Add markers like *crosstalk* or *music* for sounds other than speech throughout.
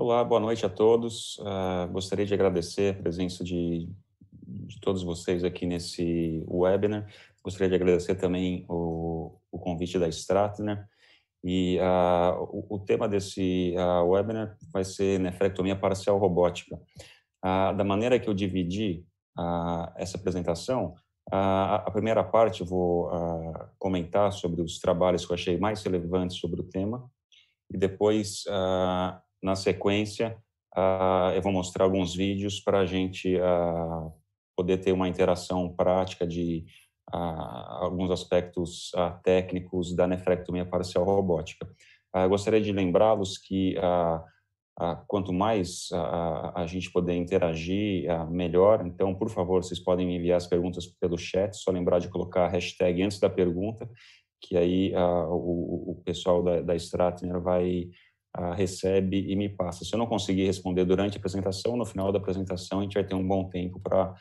Olá, boa noite a todos. Uh, gostaria de agradecer a presença de, de, todos vocês aqui nesse webinar. Gostaria de agradecer também o, o convite da Stratner. Né? E uh, o, o, tema desse uh, webinar vai ser nefrectomia parcial robótica. da maneira que eu dividi essa apresentação, a primeira parte eu vou comentar sobre os trabalhos que eu achei mais relevantes sobre o tema, e depois na sequência, uh, eu vou mostrar alguns vídeos para a gente uh, poder ter uma interação prática de ah, alguns aspectos técnicos da nefrectomia parcial robótica. gostaria de lembrá-los que quanto mais a gente poder interagir, melhor. Então, por favor, vocês podem me enviar as perguntas pelo chat, só lembrar de colocar a hashtag antes da pergunta, que aí o, pessoal da, da Stratner vai recebe e me passa. Se eu não conseguir responder durante a apresentação, no final da apresentação a gente vai ter um bom tempo para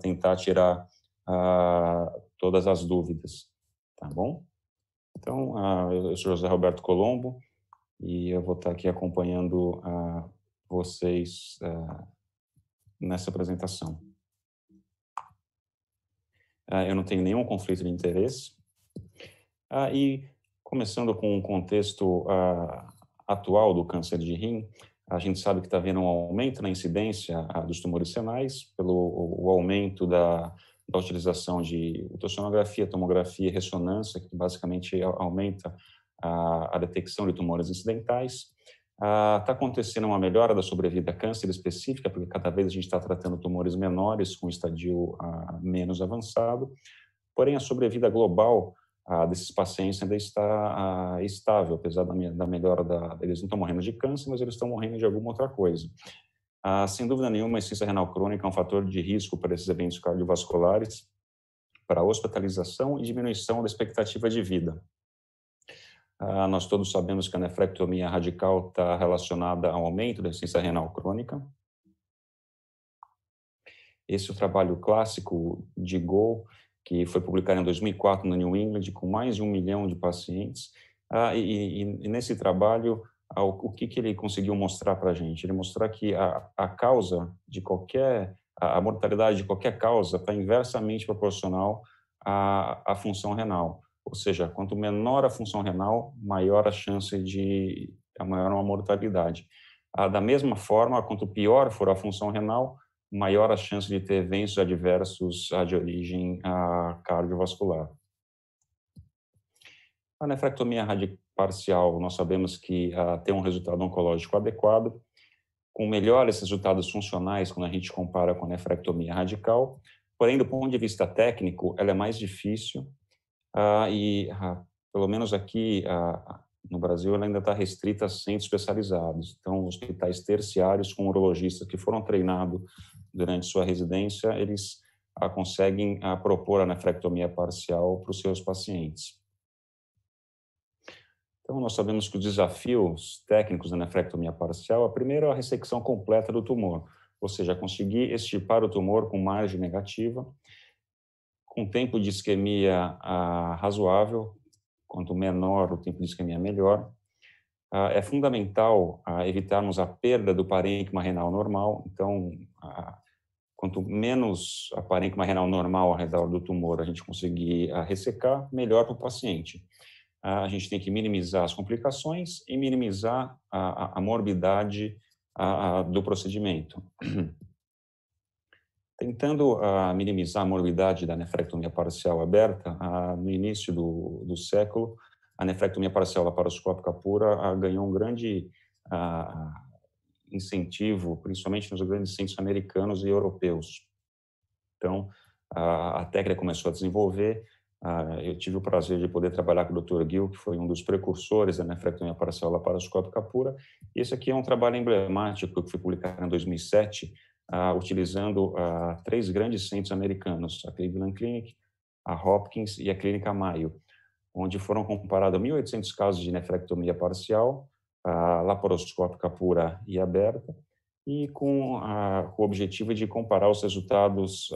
tentar tirar ah, todas as dúvidas, tá bom? Então, ah, eu sou José Roberto Colombo e eu vou estar aqui acompanhando ah, vocês nessa apresentação. eu não tenho nenhum conflito de interesse. Ah, e começando com um contexto ah, atual do câncer de rim, a gente sabe que está havendo um aumento na incidência ah, dos tumores renais, pelo aumento da, da utilização de ultrassonografia, tomografia e ressonância, que basicamente aumenta a, a detecção de tumores incidentais. Está ah, tá acontecendo uma melhora da sobrevida a câncer específica, porque cada vez a gente está tratando tumores menores com estadio ah, menos avançado. Porém, a sobrevida global ah, desses pacientes ainda está ah, estável, apesar da, da melhora da, Eles não estão morrendo de câncer, mas eles estão morrendo de alguma outra coisa. Ah, sem dúvida nenhuma, a insuficiência renal crônica é um fator de risco para esses eventos cardiovasculares, para hospitalização e diminuição da expectativa de vida. Ah, nós todos sabemos que a nefrectomia radical está relacionada ao aumento da insuficiência renal crônica. Esse é o trabalho clássico de Gol, que foi publicada em 2004 na New England, com mais de um milhão de pacientes. Ah, e, e, nesse trabalho, ah, o, o que, que, ele conseguiu mostrar para a gente? Ele mostrar que a, a causa de qualquer, a, a mortalidade de qualquer causa está inversamente proporcional à, à função renal. Ou seja, quanto menor a função renal, maior a chance de, maior é uma mortalidade. Ah, da mesma forma, quanto pior for a função renal, maior a chance de ter eventos adversos de origem cardiovascular. A nefrectomia parcial, nós sabemos que ah, ter um resultado oncológico adequado, com melhores resultados funcionais quando a gente compara com a nefrectomia radical, porém, do ponto de vista técnico, ela é mais difícil ah, e, ah, pelo menos aqui, no Brasil ela ainda está restrita a centros especializados. Então, hospitais terciários com urologistas que foram treinados durante sua residência, eles a conseguem a propor a nefrectomia parcial para os seus pacientes. Então, nós sabemos que os desafios técnicos da nefrectomia parcial, a primeira é a ressecção completa do tumor, ou seja, conseguir extirpar o tumor com margem negativa, com tempo de isquemia ah, razoável, Quanto menor o tempo de isquemia, melhor. Ah, é fundamental ah, evitarmos a perda do parênquima renal normal. Então, ah, quanto menos a parênquima renal normal ao redor do tumor a gente conseguir ressecar, melhor para o paciente. A gente tem que minimizar as complicações e minimizar a morbidade do procedimento. *clears throat* Tentando ah, minimizar a morbidade da nefrectomia parcial aberta, ah, no início do, do, século, a nefrectomia parcial laparoscópica pura ah, ganhou um grande incentivo, principalmente nos grandes centros americanos e europeus. Então, a técnica começou a desenvolver. eu tive o prazer de poder trabalhar com o Dr. Gil, que foi um dos precursores da nefrectomia parcial laparoscópica pura. Esse aqui é um trabalho emblemático que foi publicado em 2007 ah, utilizando ah, três grandes centros americanos, a Cleveland Clinic, a Hopkins e a Clínica Mayo, onde foram comparados 1.800 casos de nefrectomia parcial, ah, laparoscópica pura e aberta, e com, com, o objetivo de comparar os resultados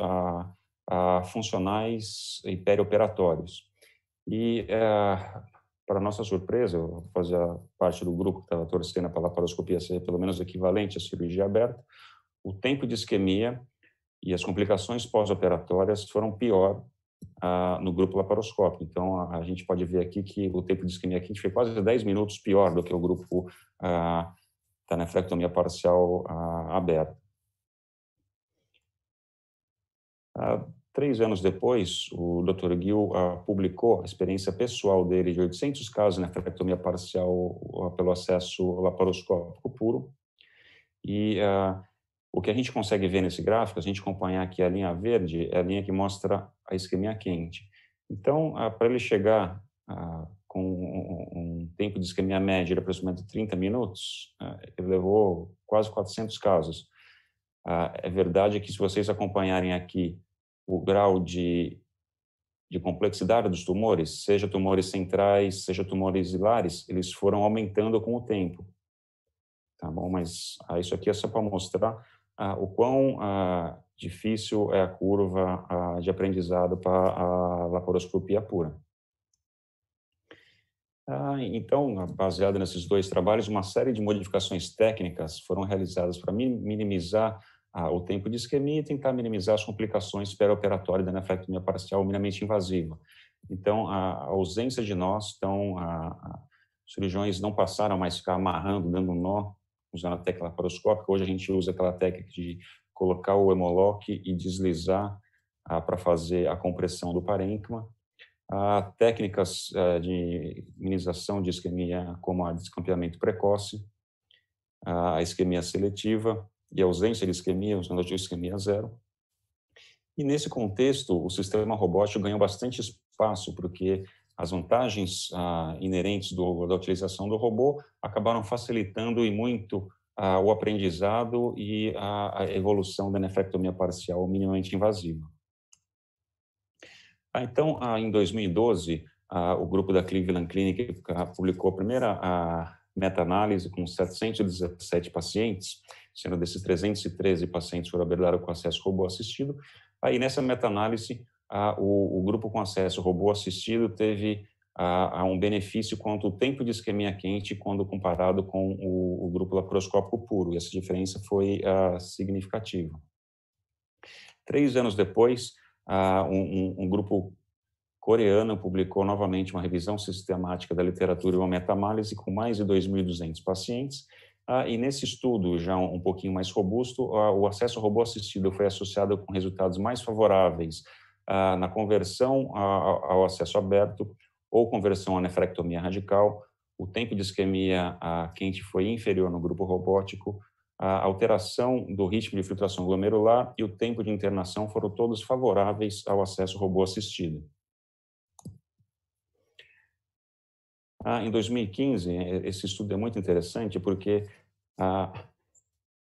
funcionais e perioperatórios. E, é, para nossa surpresa, eu fazia parte do grupo que estava torcendo para a laparoscopia ser pelo menos equivalente à cirurgia aberta, o tempo de isquemia e as complicações pós-operatórias foram pior ah, no grupo laparoscópico. Então, a, a, gente pode ver aqui que o tempo de isquemia quente foi quase 10 minutos pior do que o grupo ah, da nefrectomia parcial ah, aberta. três anos depois, o Dr. Gil publicou a experiência pessoal dele de 800 casos de nefrectomia parcial pelo acesso laparoscópico puro. E o que a gente consegue ver nesse gráfico, a gente acompanhar aqui a linha verde, é a linha que mostra a isquemia quente. Então, ah, para ele chegar ah, com um tempo de isquemia média de aproximadamente 30 minutos, ah, ele levou quase 400 casos. É verdade que se vocês acompanharem aqui o grau de, de complexidade dos tumores, seja tumores centrais, seja tumores hilares, eles foram aumentando com o tempo. Tá bom? Mas isso aqui é só para mostrar o quão difícil é a curva de aprendizado para a laparoscopia pura. Ah, então, baseado nesses dois trabalhos, uma série de modificações técnicas foram realizadas para minimizar o tempo de isquemia e tentar minimizar as complicações perioperatórias da nefrectomia parcial minimamente invasiva. Então, a ausência de nós, então, a, a, os cirurgiões não passaram a mais ficar amarrando, dando nó usando a tecla laparoscópica. Hoje a gente usa aquela técnica de colocar o hemoloque e deslizar ah, para fazer a compressão do parênquima. Ah, técnicas ah, de minimização de isquemia, como a descampeamento precoce, a isquemia seletiva e a ausência de isquemia, usando a isquemia zero. E nesse contexto, o sistema robótico ganhou bastante espaço, porque as vantagens ah, inerentes do, da utilização do robô acabaram facilitando e muito ah, o aprendizado e a, a, evolução da nefrectomia parcial minimamente invasiva. Ah, então, ah, em 2012, ah, o grupo da Cleveland Clinic ah, publicou a primeira meta-análise com 717 pacientes, sendo desses 313 pacientes foram abordados com acesso robô assistido. Aí, nessa meta-análise, o, o, grupo com acesso robô assistido teve a, um benefício quanto o tempo de isquemia quente quando comparado com o, o grupo laparoscópico puro, e essa diferença foi ah, significativa. Três anos depois, um, um, um grupo coreano publicou novamente uma revisão sistemática da literatura e uma meta-análise com mais de 2.200 pacientes. Ah, e nesse estudo, já um, um pouquinho mais robusto, ah, o acesso robô assistido foi associado com resultados mais favoráveis ah, na conversão ao acesso aberto ou conversão à nefrectomia radical, o tempo de isquemia quente foi inferior no grupo robótico, a alteração do ritmo de filtração glomerular e o tempo de internação foram todos favoráveis ao acesso robô assistido. Ah, em 2015, é, esse estudo é muito interessante porque ah,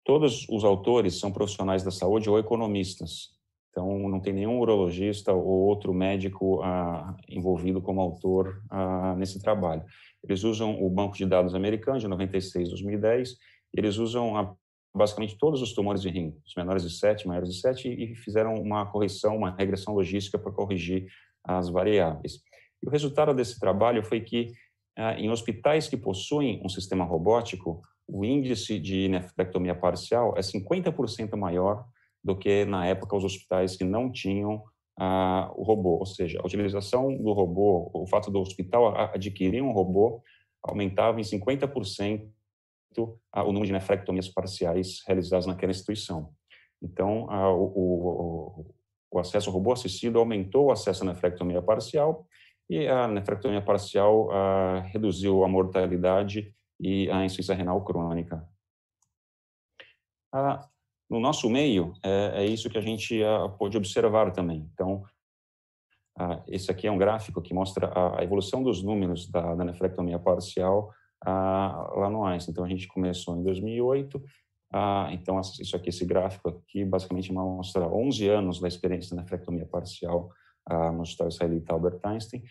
todos os autores são profissionais da saúde ou economistas. Então, não tem nenhum urologista ou outro médico ah, envolvido como autor ah, nesse trabalho. Eles usam o banco de dados americano de 96 2010, eles usam a, basicamente todos os tumores de rim, os menores de 7, maiores de 7, e fizeram uma correção, uma regressão logística para corrigir as variáveis. E o resultado desse trabalho foi que, ah, em hospitais que possuem um sistema robótico, o índice de nefrectomia parcial é 50% maior do que na época os hospitais que não tinham ah, o robô. Ou seja, a utilização do robô, o fato do hospital adquirir um robô, aumentava em 50% o número de nefrectomias parciais realizadas naquela instituição. Então, ah, o, o, o, acesso ao robô assistido aumentou o acesso à nefrectomia parcial e a nefrectomia parcial ah, reduziu a mortalidade e a insuficiência renal crônica. Ah, no nosso meio, é, é isso que a gente a, ah, pôde observar também. Então, a, ah, esse aqui é um gráfico que mostra a, a evolução dos números da, da nefrectomia parcial ah, lá no Einstein. Então, a gente começou em 2008, então isso aqui, esse gráfico aqui, basicamente mostra 11 anos da experiência da nefrectomia parcial no Hospital Israelita Albert Einstein.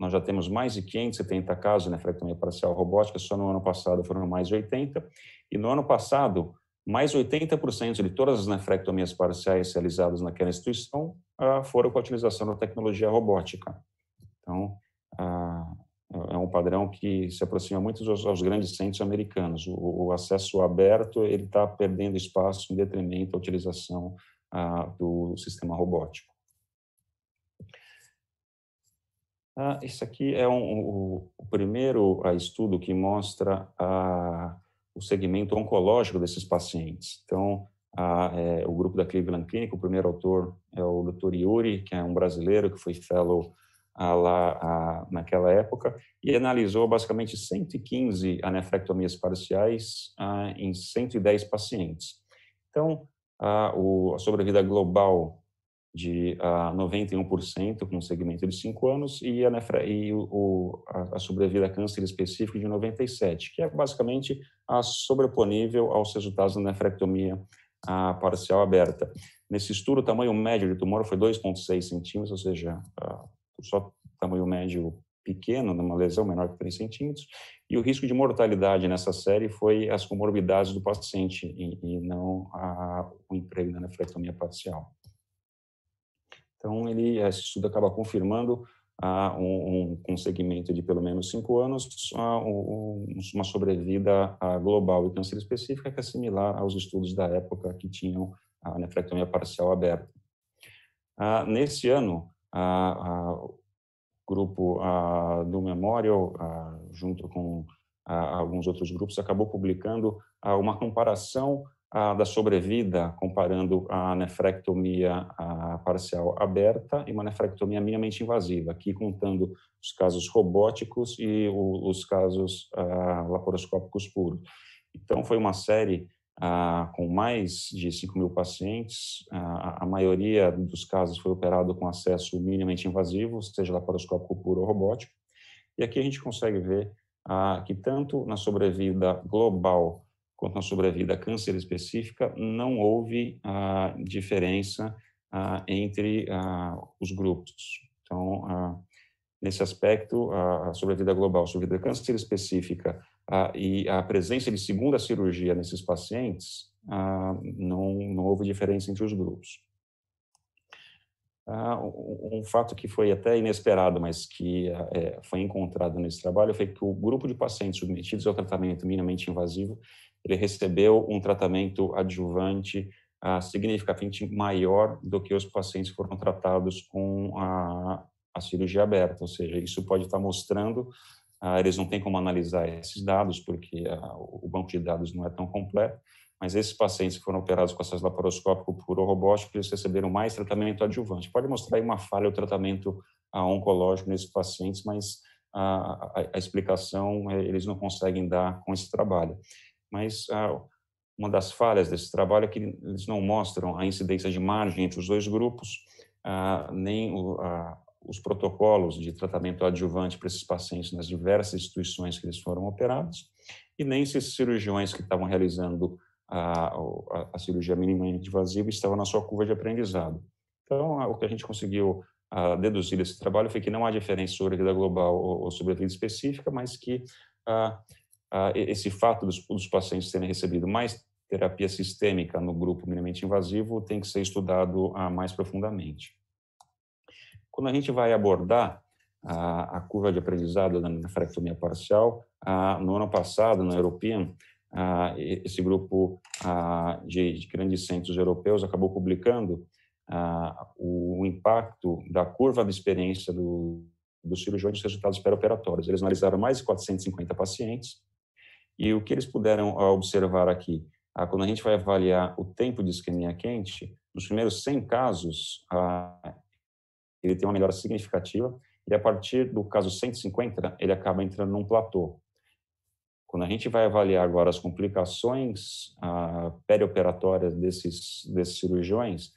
nós já temos mais de 570 casos de nefrectomia parcial robótica, só no ano passado foram mais de 80. E no ano passado, mais 80% de todas as nefrectomias parciais realizadas naquela instituição ah, foram com a utilização da tecnologia robótica. Então, ah, é um padrão que se aproxima muito aos grandes centros americanos. O acesso aberto ele está perdendo espaço em detrimento da utilização ah, do sistema robótico. Isso aqui é um, o primeiro estudo que mostra a o segmento oncológico desses pacientes. Então, a, é, o grupo da Cleveland Clinic, o primeiro autor é o Dr. Yuri, que é um brasileiro que foi fellow a, lá a, naquela época, e analisou basicamente 115 anefrectomias parciais em 110 pacientes. Então, a, o, a sobrevida global de ah, 91% com um segmento de 5 anos e a, nefra, e o, a sobrevida a câncer específico de 97%, que é basicamente a sobreponível aos resultados da nefrectomia ah, parcial aberta. Nesse estudo, o tamanho médio de tumor foi 2,6 centímetros, ou seja, ah, só tamanho médio pequeno, numa lesão menor que 3 centímetros, e o risco de mortalidade nessa série foi as comorbidades do paciente e, e não a, o emprego da nefrectomia parcial. Então, ele, esse estudo acaba confirmando ah, um, um, um, segmento de pelo menos cinco anos, ah, um, uma sobrevida ah, global e então, câncer específica que é similar aos estudos da época que tinham a nefrectomia parcial aberta. Ah, nesse ano, ah, ah, o grupo do Memorial, junto com alguns outros grupos, acabou publicando uma comparação a da sobrevida, comparando a nefrectomia parcial aberta e uma nefrectomia minimamente invasiva, aqui contando os casos robóticos e os casos ah, laparoscópicos puros. Então, foi uma série ah, com mais de 5 mil pacientes. Ah, a maioria dos casos foi operado com acesso minimamente invasivo, seja laparoscópico puro ou robótico. E aqui a gente consegue ver que tanto na sobrevida global quanto à sobrevida a câncer específica, não houve ah, diferença ah, entre ah, os grupos. Então, nesse aspecto, a sobrevida global, a sobrevida a câncer específica e a presença de segunda cirurgia nesses pacientes, não, não houve diferença entre os grupos. Um, um fato que foi até inesperado, mas que é, foi encontrado nesse trabalho, foi que o grupo de pacientes submetidos ao tratamento minimamente invasivo ele recebeu um tratamento adjuvante ah, significativamente maior do que os pacientes que foram tratados com a, a cirurgia aberta, ou seja, isso pode estar mostrando, ah, eles não têm como analisar esses dados, porque ah, o banco de dados não é tão completo, mas esses pacientes que foram operados com acesso laparoscópico puro ou robótico, eles receberam mais tratamento adjuvante. Pode mostrar aí uma falha o tratamento ah, oncológico nesses pacientes, mas ah, a, a, a, explicação eh, eles não conseguem dar com esse trabalho. Mas ah, uma das falhas desse trabalho é que eles não mostram a incidência de margem entre os dois grupos, ah, nem o, ah, os protocolos de tratamento adjuvante para esses pacientes nas diversas instituições que eles foram operados, e nem se esses cirurgiões que estavam realizando a, ah, a, a cirurgia minimamente invasiva estavam na sua curva de aprendizado. Então, ah, o que a gente conseguiu a ah, deduzir desse trabalho foi que não há diferença sobre a vida global ou, sobre a vida específica, mas que ah, ah, esse fato dos, dos pacientes terem recebido mais terapia sistêmica no grupo minimamente invasivo tem que ser estudado ah, mais profundamente. Quando a gente vai abordar ah, a, curva de aprendizado da nefrectomia parcial, no ano passado, na European, esse grupo de, grandes centros europeus acabou publicando o, impacto da curva de experiência do, do cirurgião dos resultados pré-operatórios. Eles analisaram mais de 450 pacientes, e o que eles puderam ah, observar aqui, ah, quando a gente vai avaliar o tempo de isquemia quente, nos primeiros 100 casos, ah, ele tem uma melhora significativa, e a partir do caso 150, ele acaba entrando num platô. Quando a gente vai avaliar agora as complicações ah, perioperatórias desses, desses cirurgiões,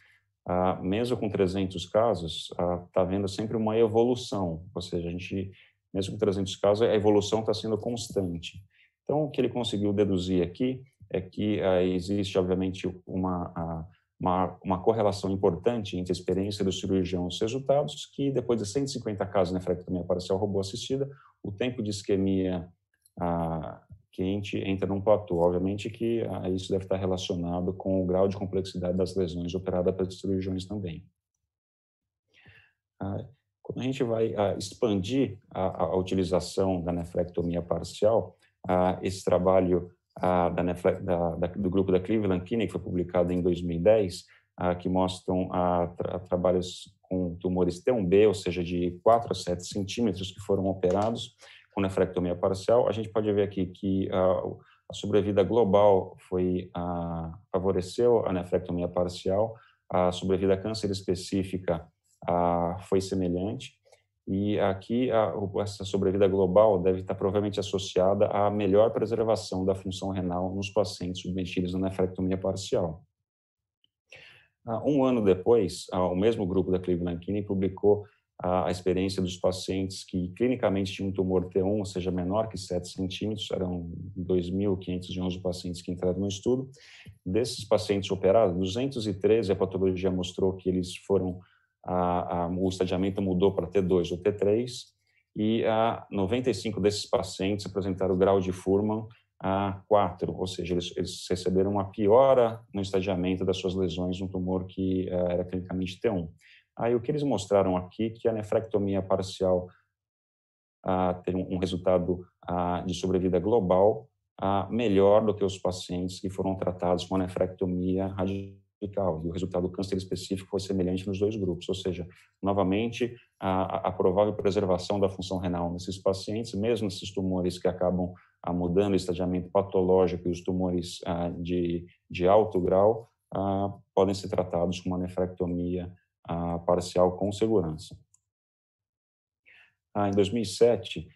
ah, mesmo com 300 casos, está ah, tá havendo sempre uma evolução, ou seja, a gente, mesmo com 300 casos, a evolução está sendo constante. Então, o que ele conseguiu deduzir aqui é que ah, existe, obviamente, uma, uma, uma, correlação importante entre a experiência do cirurgião e os resultados, que depois de 150 casos de nefrectomia parcial robô assistida, o tempo de isquemia ah, quente entra num platô. Obviamente que ah, isso deve estar relacionado com o grau de complexidade das lesões operadas pelos cirurgiões também. Ah, quando a gente vai ah, expandir a, a utilização da nefrectomia parcial, uh, esse trabalho da, Netflix, da, da, do grupo da Cleveland Clinic, que foi publicado em 2010, que mostram tra trabalhos com tumores T1B, ou seja, de 4 a 7 centímetros que foram operados com nefrectomia parcial. A gente pode ver aqui que a sobrevida global foi favoreceu a nefrectomia parcial, a sobrevida câncer específica foi semelhante, e aqui a, essa sobrevida global deve estar provavelmente associada à melhor preservação da função renal nos pacientes submetidos à nefrectomia parcial. Ah, um ano depois, ah, o mesmo grupo da Cleveland Clinic publicou a experiência dos pacientes que clinicamente tinham um tumor T1, ou seja, menor que 7 centímetros, eram 2.511 pacientes que entraram no estudo. Desses pacientes operados, 213, a patologia mostrou que eles foram a, a, o estadiamento mudou para T2 ou T3, e a 95 desses pacientes apresentaram grau de Furman a 4, ou seja, eles, eles receberam uma piora no estadiamento das suas lesões, um tumor que eh, era clinicamente T1. Aí o que eles mostraram aqui que a nefrectomia parcial uh, teve um, um resultado de sobrevida global melhor do que os pacientes que foram tratados com a nefrectomia radical e o resultado do câncer específico foi semelhante nos dois grupos, ou seja, novamente, a, a provável preservação da função renal nesses pacientes, mesmo esses tumores que acabam a, ah, mudando o estadiamento patológico e os tumores a, ah, de, de alto grau, ah, podem ser tratados com uma nefrectomia parcial com segurança. em 2007,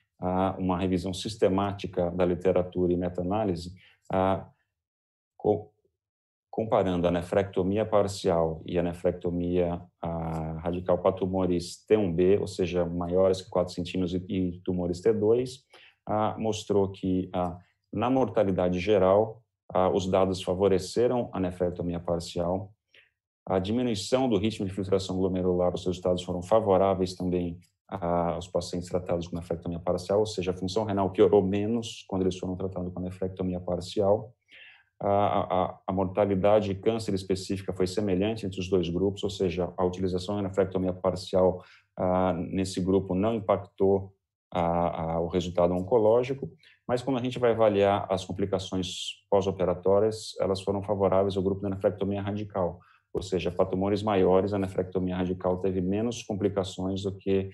uma revisão sistemática da literatura e meta-análise comparando a nefrectomia parcial e a nefrectomia a radical para tumores T1B, ou seja, maiores que 4 centímetros e tumores T2, mostrou que na mortalidade geral os dados favoreceram a nefrectomia parcial, a diminuição do ritmo de filtração glomerular, os resultados foram favoráveis também aos pacientes tratados com nefrectomia parcial, ou seja, a função renal piorou menos quando eles foram tratados com nefrectomia parcial, a, a, a mortalidade de câncer específica foi semelhante entre os dois grupos, ou seja, a utilização da nefrectomia parcial ah, nesse grupo não impactou a, ah, a, ah, o resultado oncológico, mas quando a gente vai avaliar as complicações pós-operatórias, elas foram favoráveis ao grupo da nefrectomia radical, ou seja, para tumores maiores, a nefrectomia radical teve menos complicações do que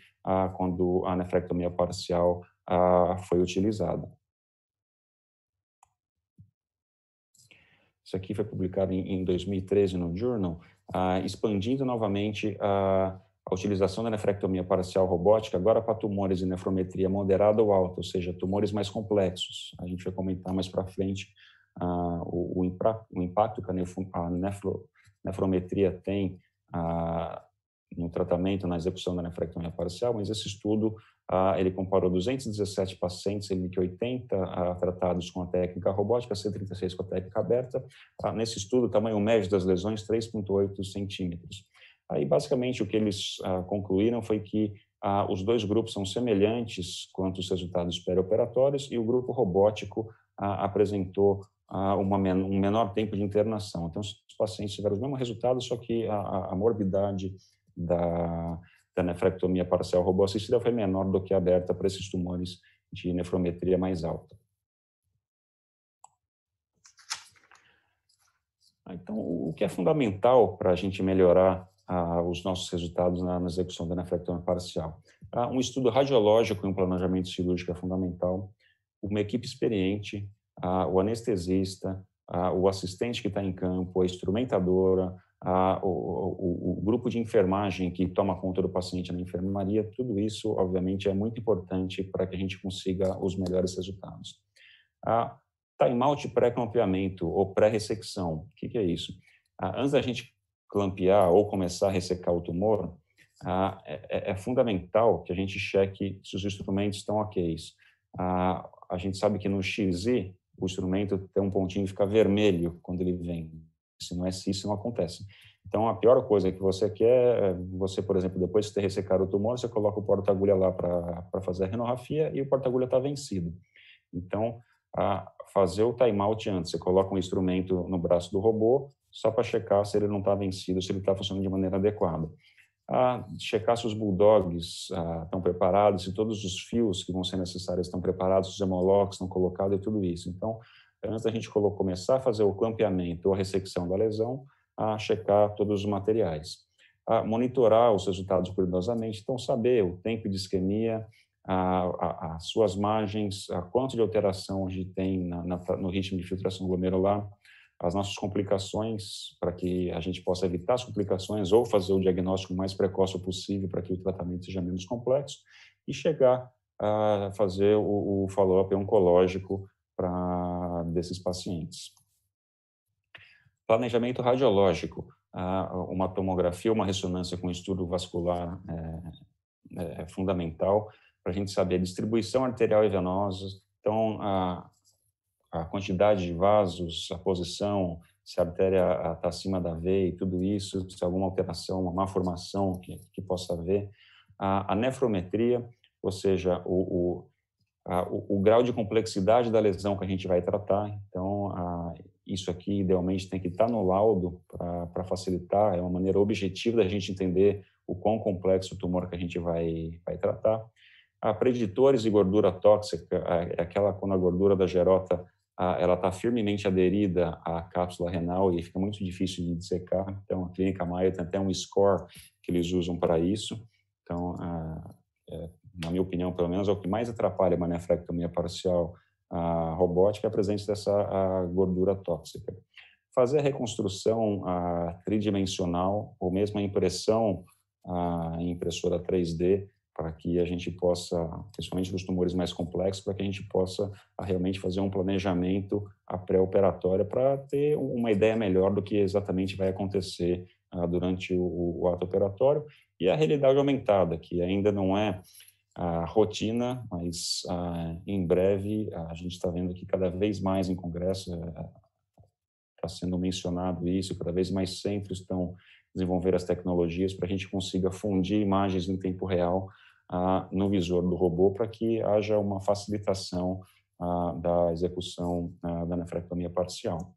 quando a nefrectomia parcial foi utilizada. isso aqui foi publicado em, em 2013 no Journal, ah, expandindo novamente a, a, utilização da nefrectomia parcial robótica, agora para tumores de nefrometria moderada ou alta, ou seja, tumores mais complexos. A gente vai comentar mais para frente ah, o, o, impra, o, impacto que a, a nefro, nefrometria tem ah, tratamento, na execução da nefrectomia parcial, mas esse estudo ah, ele comparou 217 pacientes, sendo que 80 ah, tratados com a técnica robótica, 136 com a técnica aberta. Ah, nesse estudo, o tamanho médio das lesões 3,8 centímetros. Aí, basicamente, o que eles ah, concluíram foi que ah, os dois grupos são semelhantes quanto os resultados perioperatórios e o grupo robótico ah, apresentou uma, um menor tempo de internação. Então, os pacientes tiveram os mesmos resultados, só que a, a morbidade da, da nefrectomia parcial roboassistida foi menor do que a aberta para esses tumores de nefrometria mais alta. Ah, então, o que é fundamental para a gente melhorar ah, os nossos resultados na, na execução da nefrectomia parcial? Ah, um estudo radiológico e um planejamento cirúrgico é fundamental, uma equipe experiente, ah, o anestesista, ah, o assistente que está em campo, a instrumentadora, a, o, o, o, grupo de enfermagem que toma conta do paciente na enfermaria, tudo isso, obviamente, é muito importante para que a gente consiga os melhores resultados. A time pré-clampeamento ou pré-ressecção, o que, que, é isso? A, antes da gente clampear ou começar a ressecar o tumor, a, é, é, é fundamental que a gente cheque se os instrumentos estão ok. A, a gente sabe que no XI, o instrumento tem um pontinho que fica vermelho quando ele vem. Se não é se isso não acontece. Então, a pior coisa que você quer, é você, por exemplo, depois de ter ressecado o tumor, você coloca o porta-agulha lá para fazer a renografia e o porta-agulha está vencido. Então, a fazer o timeout antes, você coloca um instrumento no braço do robô só para checar se ele não está vencido, se ele está funcionando de maneira adequada. A checar se os bulldogs ah, estão preparados, se todos os fios que vão ser necessários estão preparados, se os hemolocks estão colocados e tudo isso. Então, antes da gente começar a fazer o campeamento ou a ressecção da lesão, a checar todos os materiais. A monitorar os resultados cuidadosamente, então saber o tempo de isquemia, as suas margens, a quanto de alteração a gente tem na, na, no ritmo de filtração glomerular, as nossas complicações, para que a gente possa evitar as complicações ou fazer o diagnóstico mais precoce possível para que o tratamento seja menos complexo e chegar a fazer o, o follow-up oncológico para desses pacientes. Planejamento radiológico, ah, uma tomografia, uma ressonância com estudo vascular é, é, é fundamental para a gente saber a distribuição arterial e venosa, então a, a quantidade de vasos, a posição, se a artéria está ah, acima da veia e tudo isso, se alguma alteração, uma malformação que, que possa haver. A, a nefrometria, ou seja, o, o, a, o, o, grau de complexidade da lesão que a gente vai tratar. Então, a, isso aqui idealmente tem que estar tá no laudo para facilitar, é uma maneira objetiva da gente entender o quão complexo o tumor que a gente vai, vai tratar. A preditores de gordura tóxica, é aquela quando a gordura da gerota ela está firmemente aderida à cápsula renal e fica muito difícil de dissecar. Então, a Clínica Maia tem até um score que eles usam para isso. Então, é na minha opinião, pelo menos, é o que mais atrapalha a nefrectomia parcial a robótica, é a presença dessa a gordura tóxica. Fazer a reconstrução a, tridimensional ou mesmo a impressão a, em impressora 3D para que a gente possa, principalmente nos tumores mais complexos, para que a gente possa a, realmente fazer um planejamento pré-operatório para ter uma ideia melhor do que exatamente vai acontecer durante o, o ato operatório e a realidade aumentada, que ainda não é a rotina, mas ah, em breve a gente está vendo que cada vez mais em congresso está é, sendo mencionado isso, cada vez mais centros estão desenvolvendo as tecnologias para a gente consiga fundir imagens em tempo real ah, no visor do robô para que haja uma facilitação ah, da execução da nefrectomia parcial.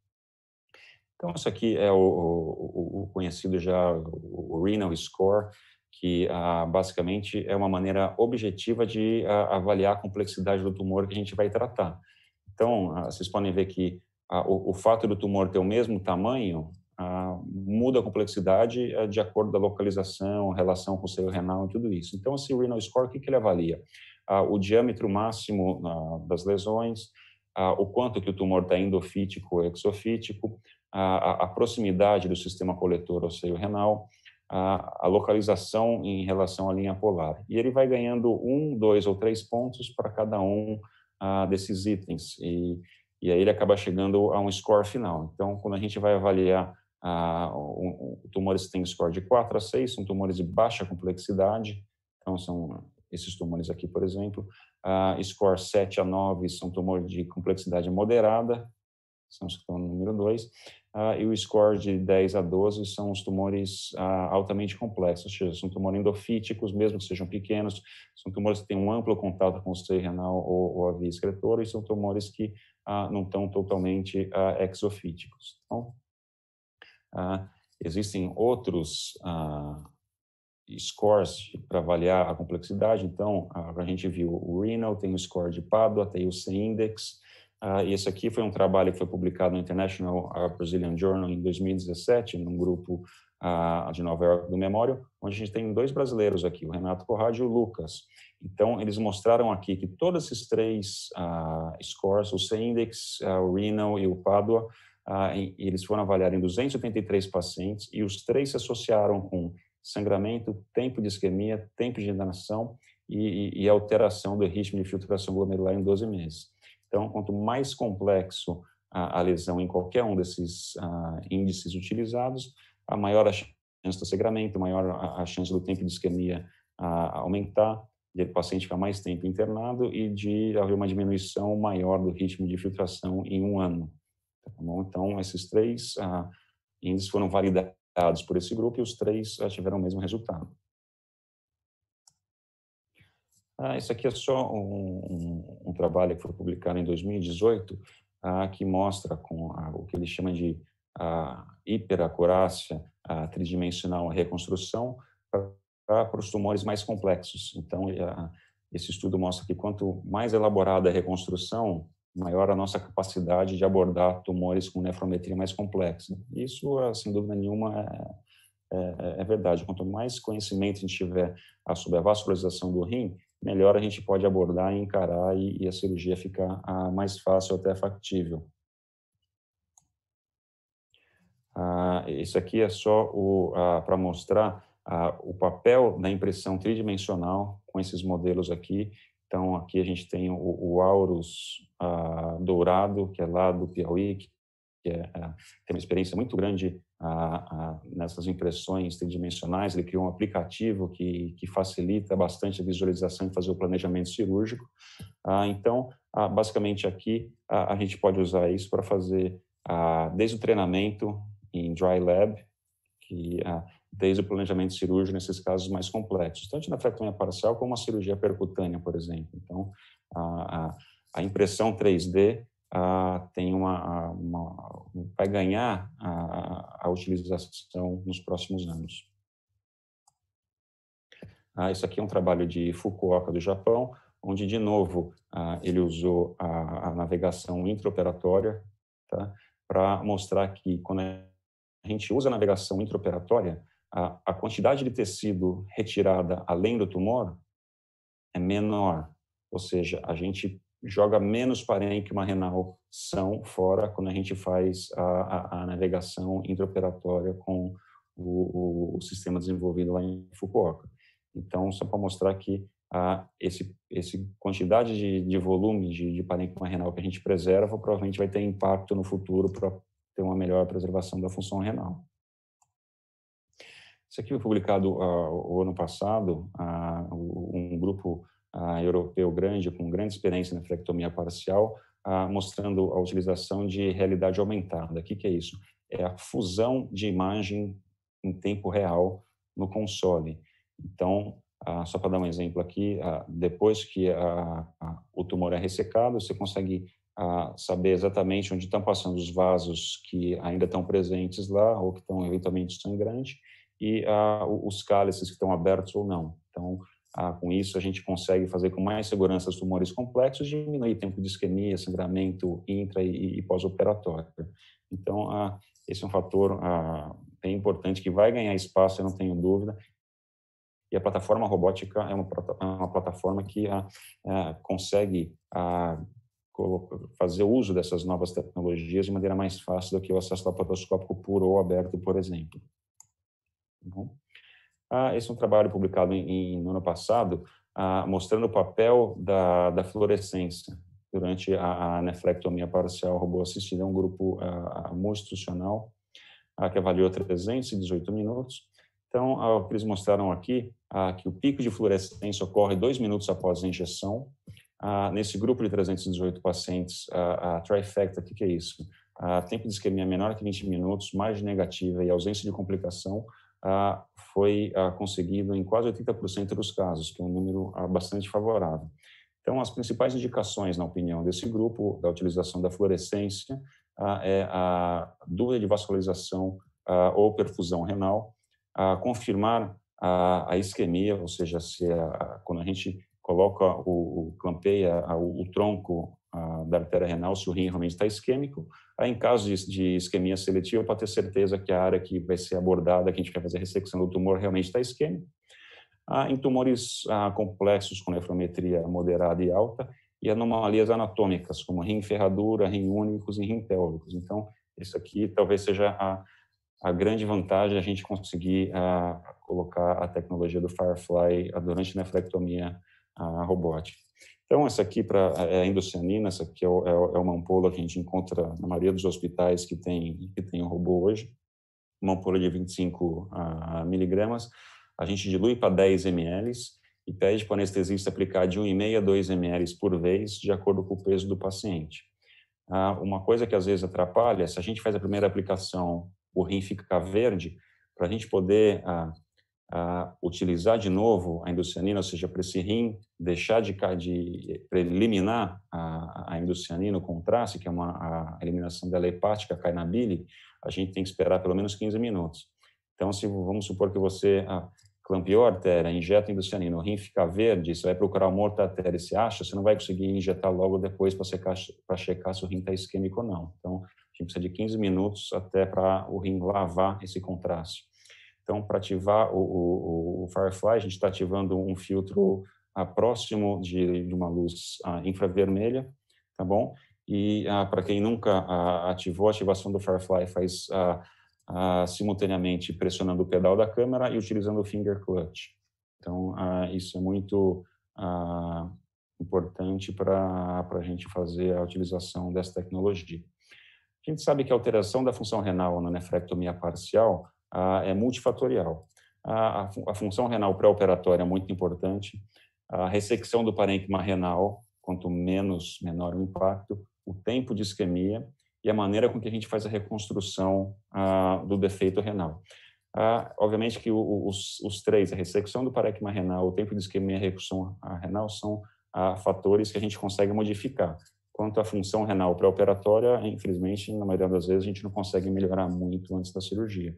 Então, isso aqui é o, o, o conhecido já o Renal Score, que ah, basicamente é uma maneira objetiva de ah, avaliar a complexidade do tumor que a gente vai tratar. Então, ah, vocês podem ver que ah, o, o, fato do tumor ter o mesmo tamanho ah, muda a complexidade ah, de acordo da localização, relação com o seio renal e tudo isso. Então, esse renal score, o que, que ele avalia? o diâmetro máximo das lesões, o quanto que o tumor está endofítico ou exofítico, a, a proximidade do sistema coletor ao seio renal, a, a localização em relação à linha polar. E ele vai ganhando um, dois ou três pontos para cada um ah, desses itens. E, e aí ele acaba chegando a um score final. Então, quando a gente vai avaliar a ah, um, um, tumores que têm score de 4 a 6, são tumores de baixa complexidade, então são esses tumores aqui, por exemplo. Ah, a score 7 a 9 são tumores de complexidade moderada, são os que estão no número 2, uh, ah, e o score de 10 a 12 são os tumores uh, altamente complexos, ou seja, são tumores endofíticos, mesmo que sejam pequenos, são tumores que têm um amplo contato com o seio renal ou, ou a via excretora, e são tumores que uh, não estão totalmente exofíticos. Então, existem outros scores para avaliar a complexidade, então, a gente viu o renal, tem o score de Padua, tem o C-index, Uh, e esse aqui foi um trabalho que foi publicado no International ah, Brazilian Journal em 2017, num grupo uh, de Nova York do Memório, onde a gente tem dois brasileiros aqui, o Renato Corrado e o Lucas. Então, eles mostraram aqui que todos esses três uh, scores, o C-Index, o Renal e o Padua, eles foram avaliados em 283 pacientes e os três se associaram com sangramento, tempo de isquemia, tempo de internação e, e, e alteração do ritmo de filtração glomerular em 12 meses. Então, quanto mais complexo a, a lesão em qualquer um desses a, ah, índices utilizados, a maior a chance do sangramento, maior a, a chance do tempo de isquemia ah, aumentar, de o paciente ficar mais tempo internado e de haver uma diminuição maior do ritmo de filtração em um ano. Tá então, esses três ah, índices foram validados por esse grupo e os três tiveram o mesmo resultado. Ah, isso aqui é só um, um, um trabalho que foi publicado em 2018, ah, que mostra com a, o que ele chama de ah, hiperacurácia tridimensional, a reconstrução para, os tumores mais complexos. Então, esse estudo mostra que quanto mais elaborada a reconstrução, maior a nossa capacidade de abordar tumores com nefrometria mais complexa. Isso, ah, sem dúvida nenhuma, é, é, é verdade. Quanto mais conhecimento a gente tiver sobre a vascularização do rim, melhor a gente pode abordar, e encarar e, e a cirurgia ficar mais fácil, até factível. Ah, isso aqui é só ah, para mostrar o papel da impressão tridimensional com esses modelos aqui. Então, aqui a gente tem o, o Aurus ah, dourado, que é lá do Piauí, que é, é, tem uma experiência muito grande a, a, nessas impressões tridimensionais, ele criou um aplicativo que, que facilita bastante a visualização e fazer o planejamento cirúrgico. Ah, então, ah, basicamente aqui, a gente pode usar isso para fazer ah, desde o treinamento em dry lab, que, ah, desde o planejamento cirúrgico nesses casos mais complexos, tanto na fractura parcial como a cirurgia percutânea, por exemplo. Então, a, a impressão 3D ah, tem uma, uma, vai ganhar a, a, utilização nos próximos anos. Ah, isso aqui é um trabalho de Fukuoka, do Japão, onde, de novo, ah, ele usou a, a navegação intraoperatória tá, para mostrar que, quando a gente usa a navegação intraoperatória, a, a quantidade de tecido retirada além do tumor é menor, ou seja, a gente joga menos parênquima renal são fora quando a gente faz a, a, a navegação intraoperatória com o, o, o, sistema desenvolvido lá em Fukuoka. Então, só para mostrar que a, esse, esse quantidade de, de volume de, de parênquima renal que a gente preserva provavelmente vai ter impacto no futuro para ter uma melhor preservação da função renal. Isso aqui foi publicado uh, o ano passado, uh, um grupo europeu grande, com grande experiência na frectomia parcial, mostrando a utilização de realidade aumentada. O que, que é isso? É a fusão de imagem em tempo real no console. Então, ah, só para dar um exemplo aqui, ah, depois que a, a, o tumor é ressecado, você consegue saber exatamente onde estão passando os vasos que ainda estão presentes lá ou que estão eventualmente sangrantes e os cálices que estão abertos ou não. Então, ah, com isso, a gente consegue fazer com mais segurança os tumores complexos, diminuir tempo de isquemia, sangramento intra e, e pós-operatório. Então, ah, esse é um fator ah, bem importante que vai ganhar espaço, eu não tenho dúvida. E a plataforma robótica é uma, é uma plataforma que ah, ah, consegue ah, fazer uso dessas novas tecnologias de maneira mais fácil do que o acesso laparoscópico puro ou aberto, por exemplo. Tá bom? Ah, esse é um trabalho publicado em, em no ano passado, ah, mostrando o papel da, da fluorescência durante a, a nefrectomia parcial robô assistida, um grupo ah, ah, ah que avaliou 318 minutos. Então, ah, eles mostraram aqui ah, que o pico de fluorescência ocorre dois minutos após a injeção. Ah, nesse grupo de 318 pacientes, ah, a, trifecta, o que, que, é isso? tempo de isquemia menor que 20 minutos, mais negativa e ausência de complicação, foi conseguido em quase 80% dos casos, que é um número bastante favorável. Então, as principais indicações, na opinião desse grupo, da utilização da fluorescência é a dúvida de vascularização ou perfusão renal, confirmar a, isquemia, ou seja, se a, quando a gente coloca o, o clampeia o, o, tronco da artéria renal se o rim realmente está isquêmico. Aí, em caso de, de isquemia seletiva, para ter certeza que a área que vai ser abordada, que a gente quer fazer a ressecção do tumor, realmente está isquêmico, Ah, em tumores ah, complexos com nefrometria moderada e alta, e anomalias anatômicas, como rim ferradura, rim únicos e rim pélvicos. Então, isso aqui talvez seja a, a grande vantagem a gente conseguir ah, colocar a tecnologia do Firefly durante a nefrectomia ah, robótica. Então, essa aqui pra, é, é a indocianina, essa aqui é, é, é, uma ampola que a gente encontra na maioria dos hospitais que tem, que tem o robô hoje, uma ampola de 25 ah, miligramas. A gente dilui para 10 ml e pede para o anestesista aplicar de 1,5 a 2 ml por vez, de acordo com o peso do paciente. Ah, uma coisa que às vezes atrapalha, se a gente faz a primeira aplicação, o rim fica verde, para a gente poder ah, utilizar de novo a inducianina, ou seja, para esse rim deixar de, de eh, eliminar a, a inducianina, o contraste, que é uma, a eliminação dela hepática, cai na bile, a gente tem que esperar pelo menos 15 minutos. Então, se vamos supor que você ah, clampeou a artéria, injeta inducianina, o rim fica verde, você vai procurar uma outra artéria e se acha, você não vai conseguir injetar logo depois para checar se o rim está isquêmico ou não. Então, a gente precisa de 15 minutos até para o rim lavar esse contraste. Então, para ativar o, o, o, Firefly, a gente está ativando um filtro ah, próximo de, de, uma luz ah, infravermelha, tá bom? E ah, para quem nunca ah, ativou, a ativação do Firefly faz ah, ah, simultaneamente pressionando o pedal da câmera e utilizando o finger clutch. Então, isso é muito importante para a gente fazer a utilização dessa tecnologia. A gente sabe que a alteração da função renal na nefrectomia parcial é multifatorial. A, a função renal pré-operatória é muito importante, a ressecção do parênquima renal, quanto menos, menor o impacto, o tempo de isquemia e a maneira com que a gente faz a reconstrução ah, do defeito renal. Ah, obviamente que o, os, os, três, a ressecção do parênquima renal, o tempo de isquemia e a recursão renal são ah, fatores que a gente consegue modificar. Quanto à função renal pré-operatória, infelizmente, na maioria das vezes, a gente não consegue melhorar muito antes da cirurgia.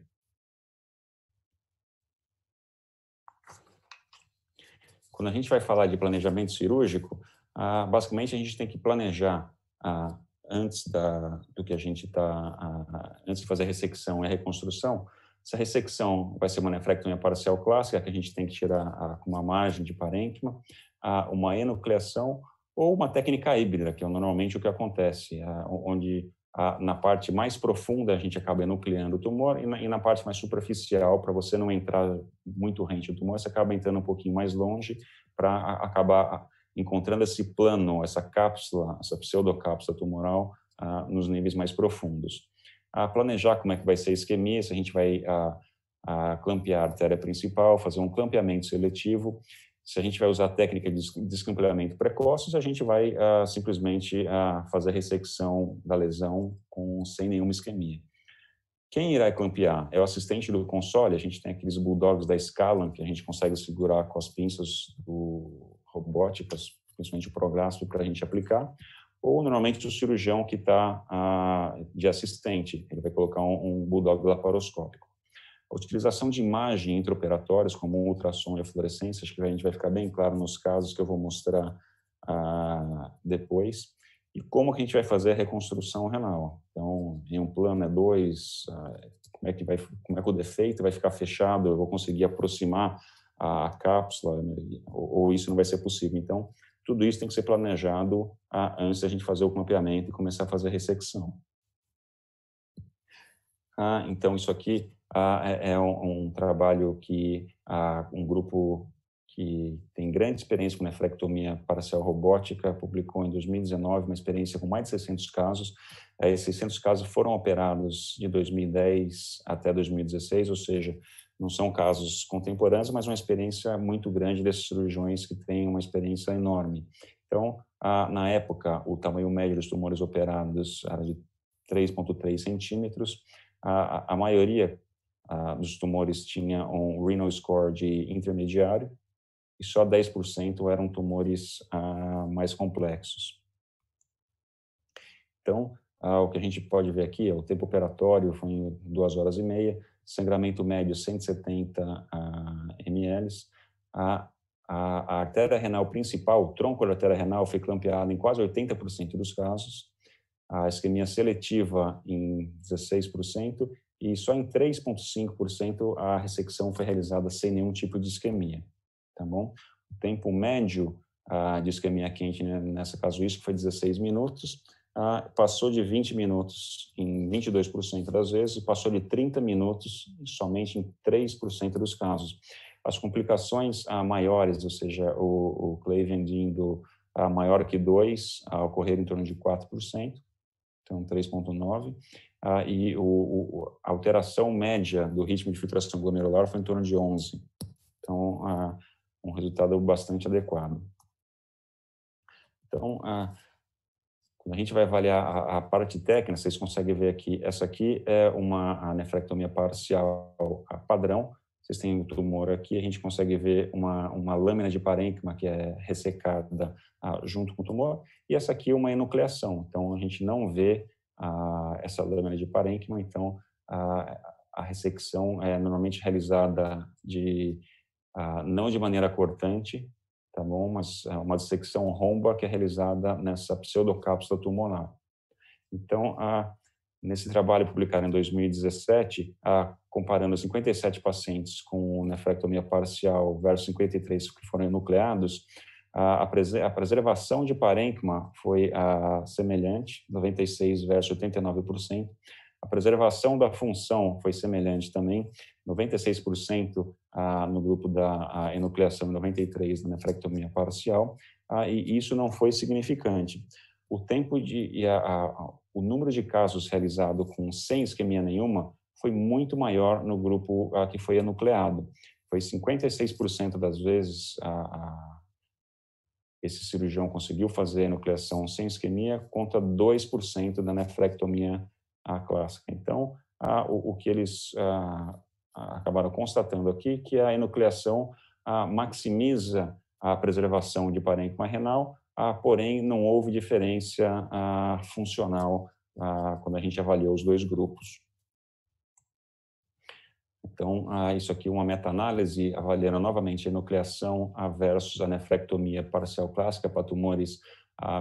Quando a gente vai falar de planejamento cirúrgico, ah, basicamente a gente tem que planejar ah, antes da, do que a gente está, ah, antes de fazer a ressecção e a reconstrução, essa ressecção vai ser uma nefrectomia parcial clássica, que a gente tem que tirar ah, com uma margem de parênquima, ah, uma enucleação ou uma técnica híbrida, que é normalmente o que acontece, ah, onde a, na parte mais profunda a gente acaba enucleando o tumor e na, e na parte mais superficial, para você não entrar muito rente ao tumor, você acaba entrando um pouquinho mais longe para acabar encontrando esse plano, essa cápsula, essa pseudocápsula tumoral nos níveis mais profundos. planejar como é que vai ser a isquemia, se a gente vai ah, clampear a artéria principal, fazer um clampeamento seletivo se a gente vai usar a técnica de descampeamento precoce, a gente vai ah, simplesmente ah, fazer a ressecção da lesão com, sem nenhuma isquemia. Quem irá campear? É o assistente do console? A gente tem aqueles bulldogs da Scalan que a gente consegue segurar com as pinças do, robóticas, principalmente o proglácio, para a gente aplicar. Ou, normalmente, o cirurgião que está ah, de assistente, ele vai colocar um, um bulldog laparoscópico. A utilização de imagem entre operatórios como ultrassom e fluorescência, acho que a gente vai ficar bem claro nos casos que eu vou mostrar ah, depois. E como que a gente vai fazer a reconstrução renal? Então, em um plano é dois, ah, como é que vai, como é que o defeito vai ficar fechado? Eu vou conseguir aproximar a cápsula né? ou, isso não vai ser possível? Então, tudo isso tem que ser planejado ah, antes da gente fazer o mapeamento e começar a fazer a ressecção. Ah, então, isso aqui ah, é, é um, um trabalho que ah, um grupo que tem grande experiência com nefrectomia parcial robótica, publicou em 2019 uma experiência com mais de 600 casos. Eh, esses 600 casos foram operados de 2010 até 2016, ou seja, não são casos contemporâneos, mas uma experiência muito grande desses cirurgiões que têm uma experiência enorme. Então, na época, o tamanho médio dos tumores operados era de 3,3 centímetros. A, a maioria dos ah, tumores tinha um renal score de intermediário e só 10% eram tumores ah, mais complexos. Então, ah, o que a gente pode ver aqui é o tempo operatório foi em duas horas e meia, sangramento médio 170 ml, a, a, a, artéria renal principal, o tronco da artéria renal foi clampeado em quase 80% dos casos, a isquemia seletiva em 16% e só em 3,5% a ressecção foi realizada sem nenhum tipo de isquemia, tá bom? O tempo médio ah, de isquemia quente né, nessa casuística foi 16 minutos, ah, passou de 20 minutos em 22% das vezes, passou de 30 minutos somente em 3% dos casos. As complicações ah, maiores, ou seja, o, o Cleveland indo ah, maior que 2, ah, ocorreram em torno de 4%, então 3,9% ah, e o, o, a alteração média do ritmo de filtração glomerular foi em torno de 11. Então, ah, um resultado bastante adequado. Então, ah, quando a gente vai avaliar a, a, parte técnica, vocês conseguem ver aqui, essa aqui é uma nefrectomia parcial padrão, vocês têm o um tumor aqui, a gente consegue ver uma, uma lâmina de parênquima que é ressecada ah, junto com o tumor, e essa aqui é uma enucleação, então a gente não vê a, essa lâmina de parênquima, então a, a ressecção é normalmente realizada de a, não de maneira cortante, tá bom? Mas é uma dissecção romba que é realizada nessa pseudocápsula tumoral. Então, a, nesse trabalho publicado em 2017, a, comparando 57 pacientes com nefrectomia parcial versus 53 que foram enucleados, a, preservação de parênquima foi a, semelhante, 96 versus 89%. A preservação da função foi semelhante também, 96% a, no grupo da enucleação e 93% na nefrectomia parcial, a, e isso não foi significante. O tempo de a, o número de casos realizado com sem isquemia nenhuma foi muito maior no grupo que foi enucleado. Foi 56% das vezes a esse cirurgião conseguiu fazer a nucleação sem isquemia contra 2% da nefrectomia clássica. Então, o, o, que eles acabaram constatando aqui, que a enucleação maximiza a preservação de parênquima renal, porém não houve diferença funcional quando a gente avaliou os dois grupos. Então, ah, isso aqui é uma meta-análise avaliando novamente a nucleação versus a nefrectomia parcial clássica para tumores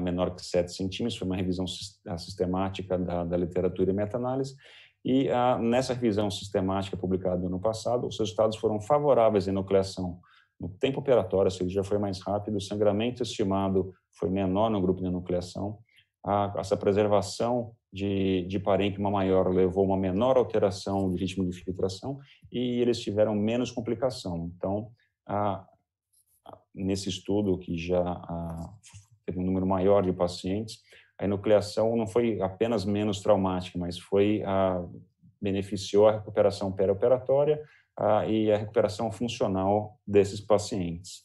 menor que 7 centímetros, foi uma revisão ah, sistemática da, da literatura e meta-análise, e ah, nessa revisão sistemática publicada no ano passado, os resultados foram favoráveis em nucleação no tempo operatório, a cirurgia foi mais rápida, o sangramento estimado foi menor no grupo de nucleação, a, essa preservação de, de parênquima maior levou uma menor alteração de ritmo de filtração e eles tiveram menos complicação. Então, a, a, nesse estudo, que já a, teve um número maior de pacientes, a enucleação não foi apenas menos traumática, mas foi a, beneficiou a recuperação perioperatória a, e a recuperação funcional desses pacientes.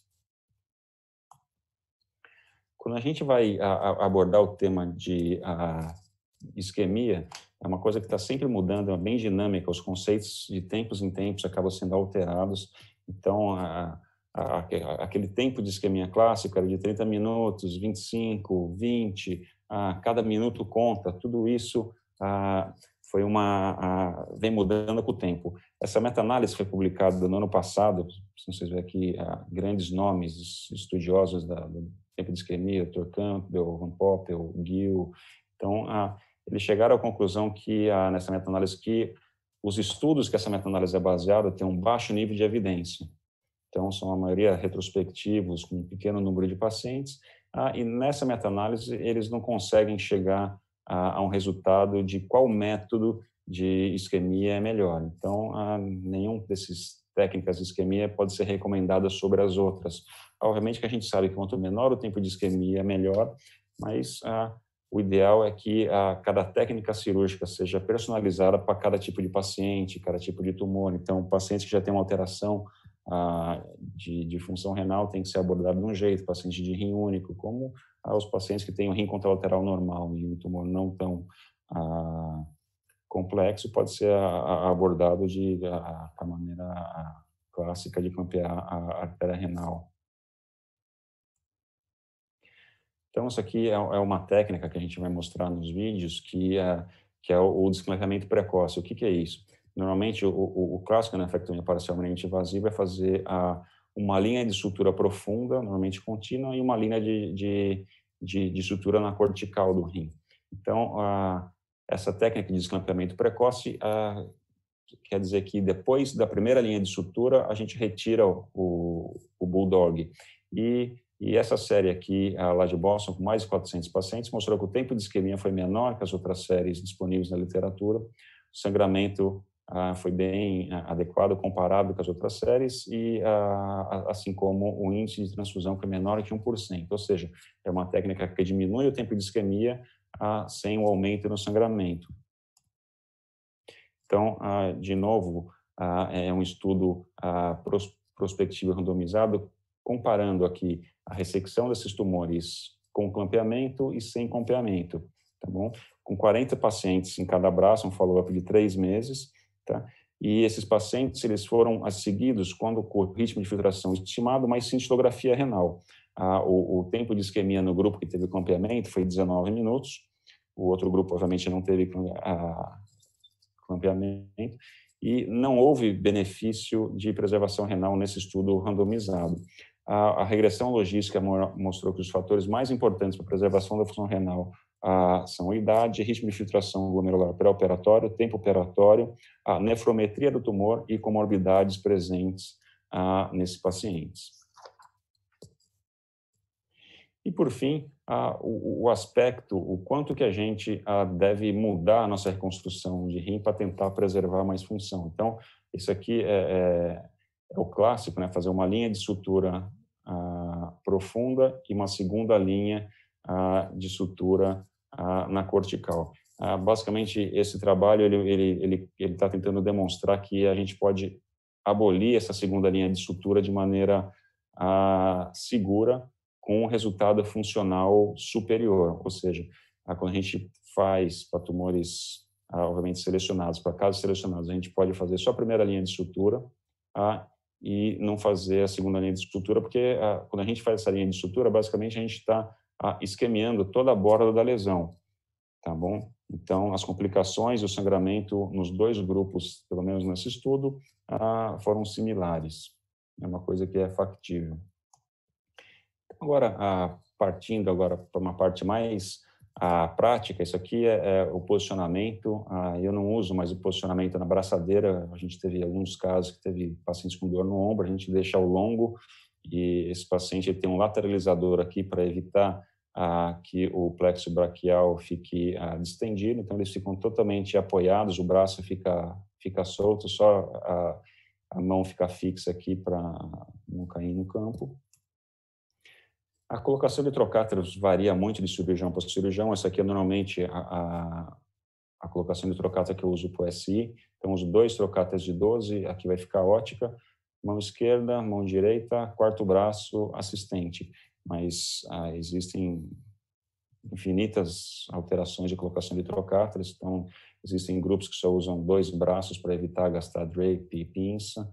Quando a gente vai a, abordar o tema de isquemia é uma coisa que está sempre mudando, é bem dinâmica, os conceitos de tempos em tempos acabam sendo alterados. Então, a, a, aquele tempo de isquemia clássico era de 30 minutos, 25, 20, a, cada minuto conta, tudo isso a, foi uma vem mudando com o tempo. Essa meta-análise foi publicada no ano passado, se vocês verem aqui grandes nomes estudiosos da, do tempo de isquemia, Dr. Campbell, Van Poppel, Gil. então, eles chegaram à conclusão que, a, nessa meta-análise, que os estudos que essa meta-análise é baseada têm um baixo nível de evidência. Então, são a maioria retrospectivos, com um pequeno número de pacientes, ah, e nessa meta-análise eles não conseguem chegar a, um resultado de qual método de isquemia é melhor. Então, ah, nenhum desses técnicas de isquemia pode ser recomendada sobre as outras. Obviamente que a gente sabe que quanto menor o tempo de isquemia, melhor, mas ah, o ideal é que a, ah, cada técnica cirúrgica seja personalizada para cada tipo de paciente, cada tipo de tumor. Então, paciente que já tem uma alteração a, ah, de, de, função renal tem que ser abordado de um jeito, paciente de rim único, como a, ah, os pacientes que têm um rim contralateral normal e um tumor não tão complexo pode ser abordado de a, maneira clássica de campear a artéria renal. Então, isso aqui é, é uma técnica que a gente vai mostrar nos vídeos, que é, que é o, o precoce. O que, que é isso? Normalmente, o, o, o clássico na né, nefrectomia parcialmente invasiva é fazer a, uma linha de sutura profunda, normalmente contínua, e uma linha de, de, de, de sutura na cortical do rim. Então, a, essa técnica de desclampamento precoce a, quer dizer que depois da primeira linha de sutura, a gente retira o, o, o bulldog. E e essa série aqui, a lá de Boston, com mais de 400 pacientes, mostrou que o tempo de isquemia foi menor que as outras séries disponíveis na literatura. O sangramento ah, foi bem ah, adequado, comparado com as outras séries, e ah, assim como o índice de transfusão foi menor que 1%. Ou seja, é uma técnica que diminui o tempo de isquemia ah, sem o aumento no sangramento. Então, ah, de novo, ah, é um estudo prospectivo randomizado, comparando aqui a ressecção desses tumores com clampeamento e sem clampeamento, tá bom? Com 40 pacientes em cada braço, um follow-up de três meses, tá? E esses pacientes, eles foram seguidos quando o ritmo de filtração estimado, mais cintilografia renal. Ah, o, o, tempo de isquemia no grupo que teve clampeamento foi 19 minutos, o outro grupo, obviamente, não teve ah, clampeamento, e não houve benefício de preservação renal nesse estudo randomizado a, a regressão logística mostrou que os fatores mais importantes para a preservação da função renal a, são a idade, ritmo de filtração glomerular pré-operatório, tempo operatório, a nefrometria do tumor e comorbidades presentes a, nesses pacientes. E, por fim, a, o, o, aspecto, o quanto que a gente a, deve mudar a nossa reconstrução de rim para tentar preservar mais função. Então, isso aqui é, é, é o clássico, né? fazer uma linha de sutura ah, profunda e uma segunda linha ah, de sutura ah, na cortical. Ah, basicamente, esse trabalho ele está ele, ele, ele tá tentando demonstrar que a gente pode abolir essa segunda linha de sutura de maneira ah, segura, com um resultado funcional superior, ou seja, quando a gente faz para tumores, obviamente, selecionados, para casos selecionados, a gente pode fazer só a primeira linha de sutura e não fazer a segunda linha de estrutura, porque a, ah, quando a gente faz essa linha de estrutura, basicamente a gente está ah, esquemando toda a borda da lesão, tá bom? Então, as complicações e o sangramento nos dois grupos, pelo menos nesse estudo, ah, foram similares. É uma coisa que é factível. Agora, partindo agora para uma parte mais a prática, isso aqui é, é o posicionamento. Ah, eu não uso mais o posicionamento na braçadeira. A gente teve alguns casos que teve pacientes com dor no ombro, a gente deixa o longo e esse paciente tem um lateralizador aqui para evitar ah, que o plexo braquial fique ah, distendido. Então eles ficam totalmente apoiados, o braço fica fica solto, só a, a mão fica fixa aqui para não cair no campo. A colocação de trocáteros varia muito de cirurgião para cirurgião. Essa aqui é normalmente a, a, a colocação de trocáter que eu uso para o SI. Então, os dois trocáteres de 12, aqui vai ficar ótica, mão esquerda, mão direita, quarto braço, assistente. Mas ah, existem infinitas alterações de colocação de trocáteres. Então, existem grupos que só usam dois braços para evitar gastar drape e pinça.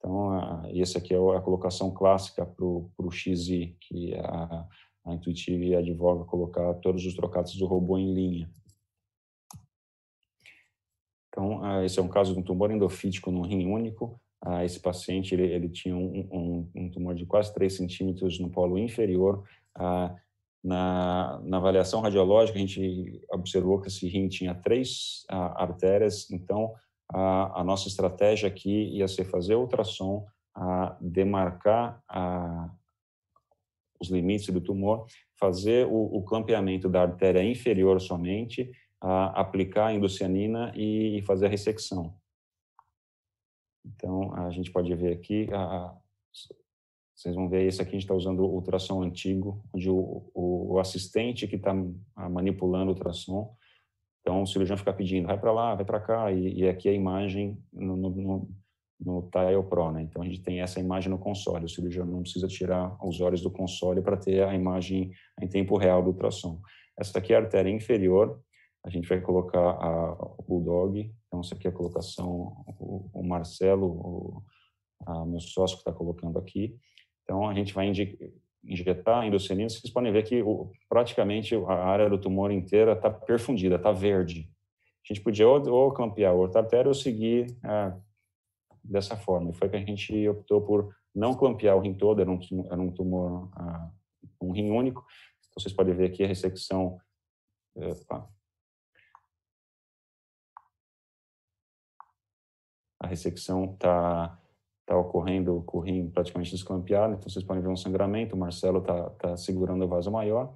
Então, esse essa aqui é a colocação clássica para o XI, que a, a Intuitive advoga colocar todos os trocados do robô em linha. Então, esse é um caso de um tumor endofítico no rim único. A, esse paciente ele, ele tinha um, um, um, tumor de quase 3 centímetros no polo inferior. Na, na, avaliação radiológica, a gente observou que esse rim tinha três artérias, então a, a nossa estratégia aqui ia ser fazer ultrassom, a demarcar a, os limites do tumor, fazer o, o clampeamento da artéria inferior somente, a, aplicar a inducianina e, e, fazer a ressecção. Então, a gente pode ver aqui, a, vocês vão ver, esse aqui a gente está usando o ultrassom antigo, onde o, o, o assistente que está ah, manipulando o ultrassom então, o cirurgião fica pedindo, vai para lá, vai para cá, e, e, aqui é a imagem no, no, no, no Tile Pro, né? Então, a gente tem essa imagem no console, o cirurgião não precisa tirar os olhos do console para ter a imagem em tempo real do ultrassom. Essa aqui é a artéria inferior, a gente vai colocar a, o Bulldog, então essa aqui é a colocação, o, o Marcelo, o a, meu sócio que está colocando aqui. Então, a gente vai indicar, injetar endocelina, vocês podem ver que o, praticamente a área do tumor inteira está perfundida, está verde. A gente podia ou, ou clampear outra artéria ou seguir é, dessa forma. E foi que a gente optou por não clampear o rim todo, era um, era um tumor, ah, um rim único. Então, vocês podem ver aqui a ressecção. Opa, a ressecção está está ocorrendo o rim praticamente descampeado, então vocês podem ver um sangramento, o Marcelo está tá segurando o vaso maior,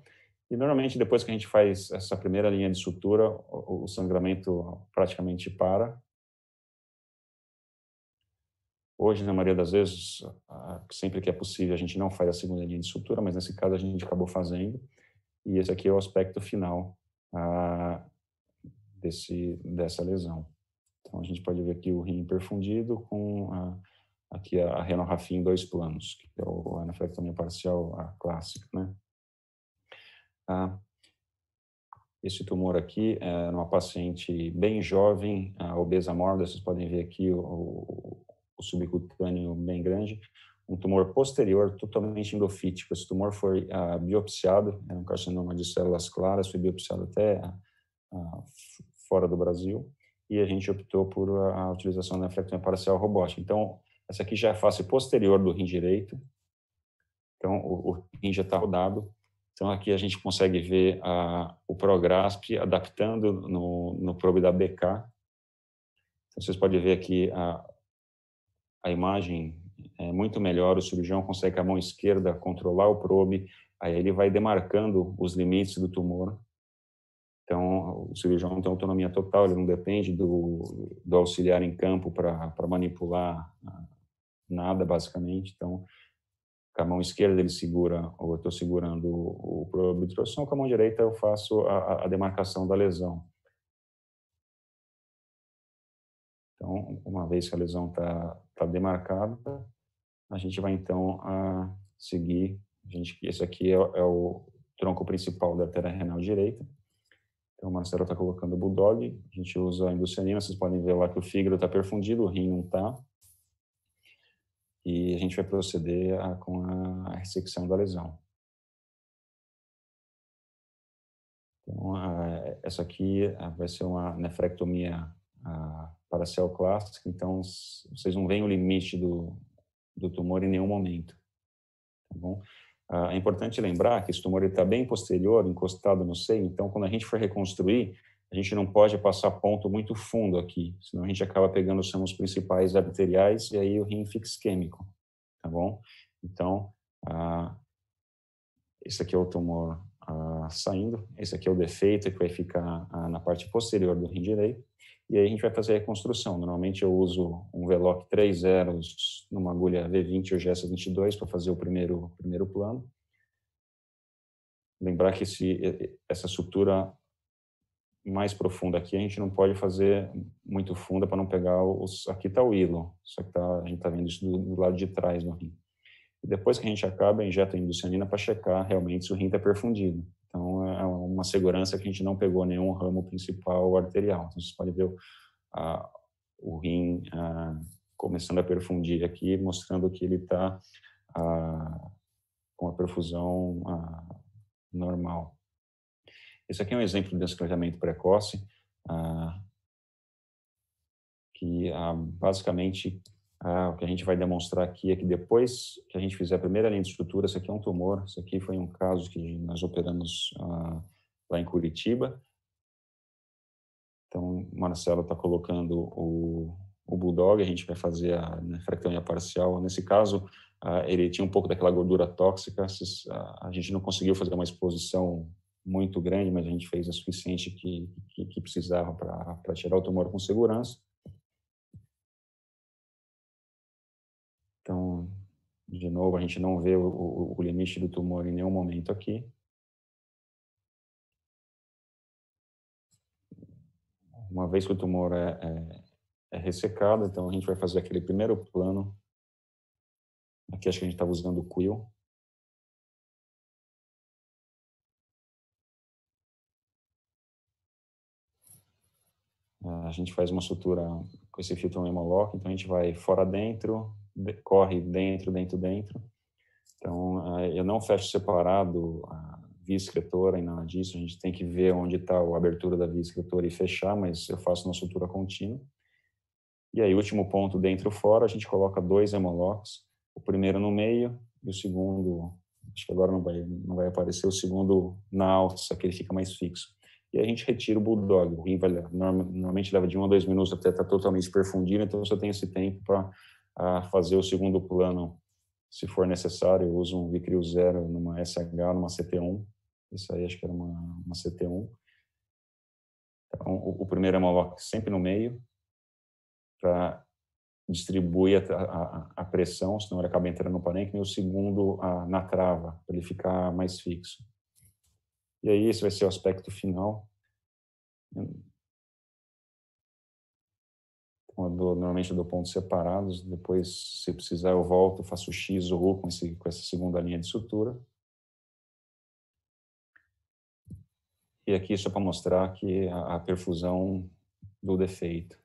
e normalmente depois que a gente faz essa primeira linha de sutura, o, o sangramento praticamente para. Hoje, na maioria das vezes, sempre que é possível, a gente não faz a segunda linha de sutura, mas nesse caso a gente acabou fazendo, e esse aqui é o aspecto final ah, desse, dessa lesão. Então a gente pode ver aqui o rim perfundido com... Ah, aqui a renal Rafin em dois planos, que é a anaflectomia é parcial a clássica. Né? Ah, esse tumor aqui é numa paciente bem jovem, obesa mórbida, vocês podem ver aqui o, o, o, subcutâneo bem grande, um tumor posterior totalmente endofítico. Esse tumor foi ah, biopsiado, era um carcinoma de células claras, foi biopsiado até ah, ah, fora do Brasil, e a gente optou por a utilização da nefrectomia é parcial robótica. Então, essa aqui já é a face posterior do rim direito. Então, o, o rim já está rodado. Então, aqui a gente consegue ver a, o prograsp adaptando no, no probe da BK. Então, vocês podem ver aqui a, a imagem é muito melhor. O cirurgião consegue com a mão esquerda controlar o probe, aí ele vai demarcando os limites do tumor. Então, o cirurgião tem autonomia total, ele não depende do, do auxiliar em campo para manipular nada basicamente. Então, com a mão esquerda ele segura, ou eu estou segurando o, o proobituração, com a mão direita eu faço a, a demarcação da lesão. Então, uma vez que a lesão está tá demarcada, a gente vai então a seguir. A gente, esse aqui é, é o tronco principal da artéria renal direita. Então, o Marcelo está colocando o bulldog. A gente usa a inducianina. Vocês podem ver lá que o fígado está perfundido, o rim não está e a gente vai proceder a, com a ressecção da lesão. Então, a, essa aqui vai ser uma nefrectomia paracel clássica, então vocês não veem o limite do, do tumor em nenhum momento. Tá bom? Ah, é importante lembrar que esse tumor está bem posterior, encostado no seio, então quando a gente for reconstruir, a gente não pode passar ponto muito fundo aqui, senão a gente acaba pegando os ramos principais arteriais e aí o rim fica isquêmico, tá bom? Então, ah, esse aqui é o tumor ah, saindo, esse aqui é o defeito que vai ficar ah, na parte posterior do rim direito, e aí a gente vai fazer a reconstrução. Normalmente eu uso um Veloc 3 zeros numa agulha V20 ou GS22 para fazer o primeiro, primeiro plano. Lembrar que esse, essa estrutura mais profunda aqui, a gente não pode fazer muito funda para não pegar os... Aqui está o hilo, só que tá, a gente está vendo isso do, do, lado de trás do rim. E depois que a gente acaba, injeta a inducianina para checar realmente se o rim está perfundido. Então, é, é uma segurança que a gente não pegou nenhum ramo principal arterial. Então, vocês podem ver ah, o rim começando a perfundir aqui, mostrando que ele está com a perfusão normal. Esse aqui é um exemplo de esclarecimento precoce, ah, que ah, basicamente ah, o que a gente vai demonstrar aqui é que depois que a gente fizer a primeira linha de estrutura, isso aqui é um tumor, isso aqui foi um caso que nós operamos lá em Curitiba. Então, o Marcelo está colocando o, o Bulldog, a gente vai fazer a nefrectomia né, parcial. Nesse caso, ele tinha um pouco daquela gordura tóxica, a gente não conseguiu fazer uma exposição muito grande, mas a gente fez o suficiente que, que, que precisava para tirar o tumor com segurança. Então, de novo, a gente não vê o, o, o limite do tumor em nenhum momento aqui. Uma vez que o tumor é, é, é ressecado, então a gente vai fazer aquele primeiro plano. Aqui acho que a gente estava usando o quill. A gente faz uma sutura com esse filtro Memolock, então a gente vai fora dentro, corre dentro, dentro, dentro. Então, eh, eu não fecho separado a via escritora e nada disso, a gente tem que ver onde está a abertura da via escritora e fechar, mas eu faço uma sutura contínua. E aí, último ponto, dentro fora, a gente coloca dois hemolocks, o primeiro no meio e o segundo, acho que agora não vai, não vai aparecer, o segundo na alça, que ele fica mais fixo e a gente retira o bulldog. O rim vai, normalmente leva de um a dois minutos até estar tá totalmente perfundido, então você tem esse tempo para fazer o segundo plano, se for necessário. Eu uso um Vicrio Zero numa SH, numa CT1. Isso aí acho que era uma, uma CT1. Então, o, o primeiro é uma lock sempre no meio, para distribuir a, a, a, pressão, senão ele acaba entrando no parenquim, e o segundo a, na trava, para ele ficar mais fixo. E aí esse vai ser o aspecto final. Então, eu dou, normalmente eu dou pontos separados, depois, se precisar, eu volto, faço X ou U com, esse, com essa segunda linha de sutura. E aqui só é para mostrar que a, a perfusão do defeito.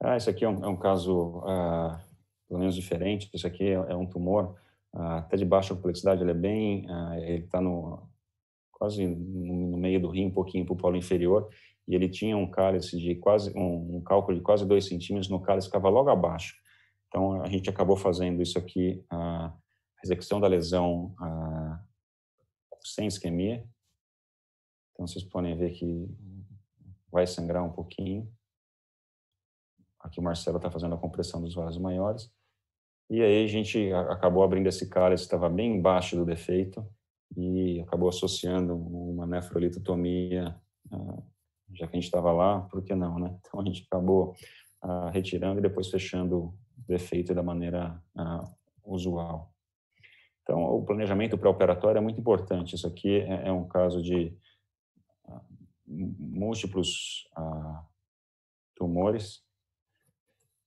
Ah, esse aqui é um, é um caso, ah, pelo menos diferente, esse aqui é, é um tumor ah, até de baixa complexidade, ele é bem, ah, ele está no quase no meio do rim, um pouquinho para o polo inferior, e ele tinha um cálice de quase, um, um cálculo de quase 2 centímetros, no cálice ficava logo abaixo. Então, a gente acabou fazendo isso aqui, a execução da lesão a, sem isquemia. Então, vocês podem ver que vai sangrar um pouquinho. Aqui o Marcelo está fazendo a compressão dos vasos maiores. E aí a gente acabou abrindo esse cálice, estava bem embaixo do defeito, e acabou associando uma nefrolitotomia, ah, já que a gente estava lá, por que não, né? *laughs* Então a gente acabou ah, retirando e depois fechando o defeito da maneira ah, usual. Então, o planejamento pré-operatório é muito importante. Isso aqui é, é um caso de múltiplos tumores.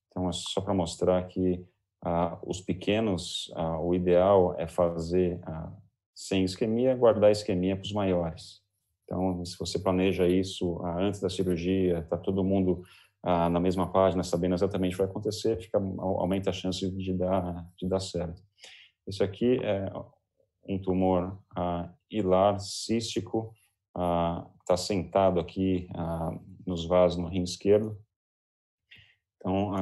Então, é só para mostrar que ah, os pequenos, ah, o ideal é fazer ah, sem isquemia, guardar isquemia para os maiores. Então, se você planeja isso ah, antes da cirurgia, está todo mundo ah, na mesma página, sabendo exatamente o que vai acontecer, fica, aumenta a chance de dar, de dar certo. Isso aqui é um tumor ah, hilar cístico, está sentado aqui nos vasos no rim esquerdo. Então,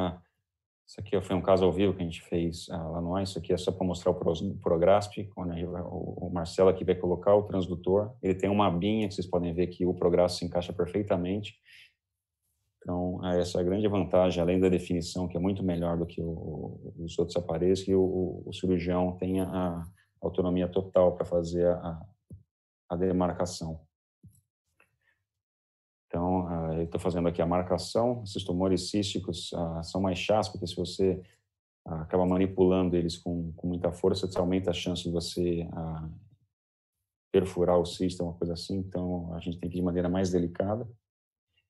isso aqui foi um caso ao vivo que a gente fez ah, lá no ar. Isso aqui é só para mostrar o Prograsp, o Marcelo aqui vai colocar o transdutor. Ele tem uma abinha que vocês podem ver que o Prograsp se encaixa perfeitamente. Então, é, essa é a grande vantagem, além da definição, que é muito melhor do que o, os outros aparelhos, que o, o cirurgião tenha a autonomia total para fazer a, a demarcação estou fazendo aqui a marcação, esses tumores císticos ah, são mais chás porque se você ah, acaba manipulando eles com, com muita força, isso aumenta a chance de você ah, perfurar o cisto, uma coisa assim, então a gente tem que ir de maneira mais delicada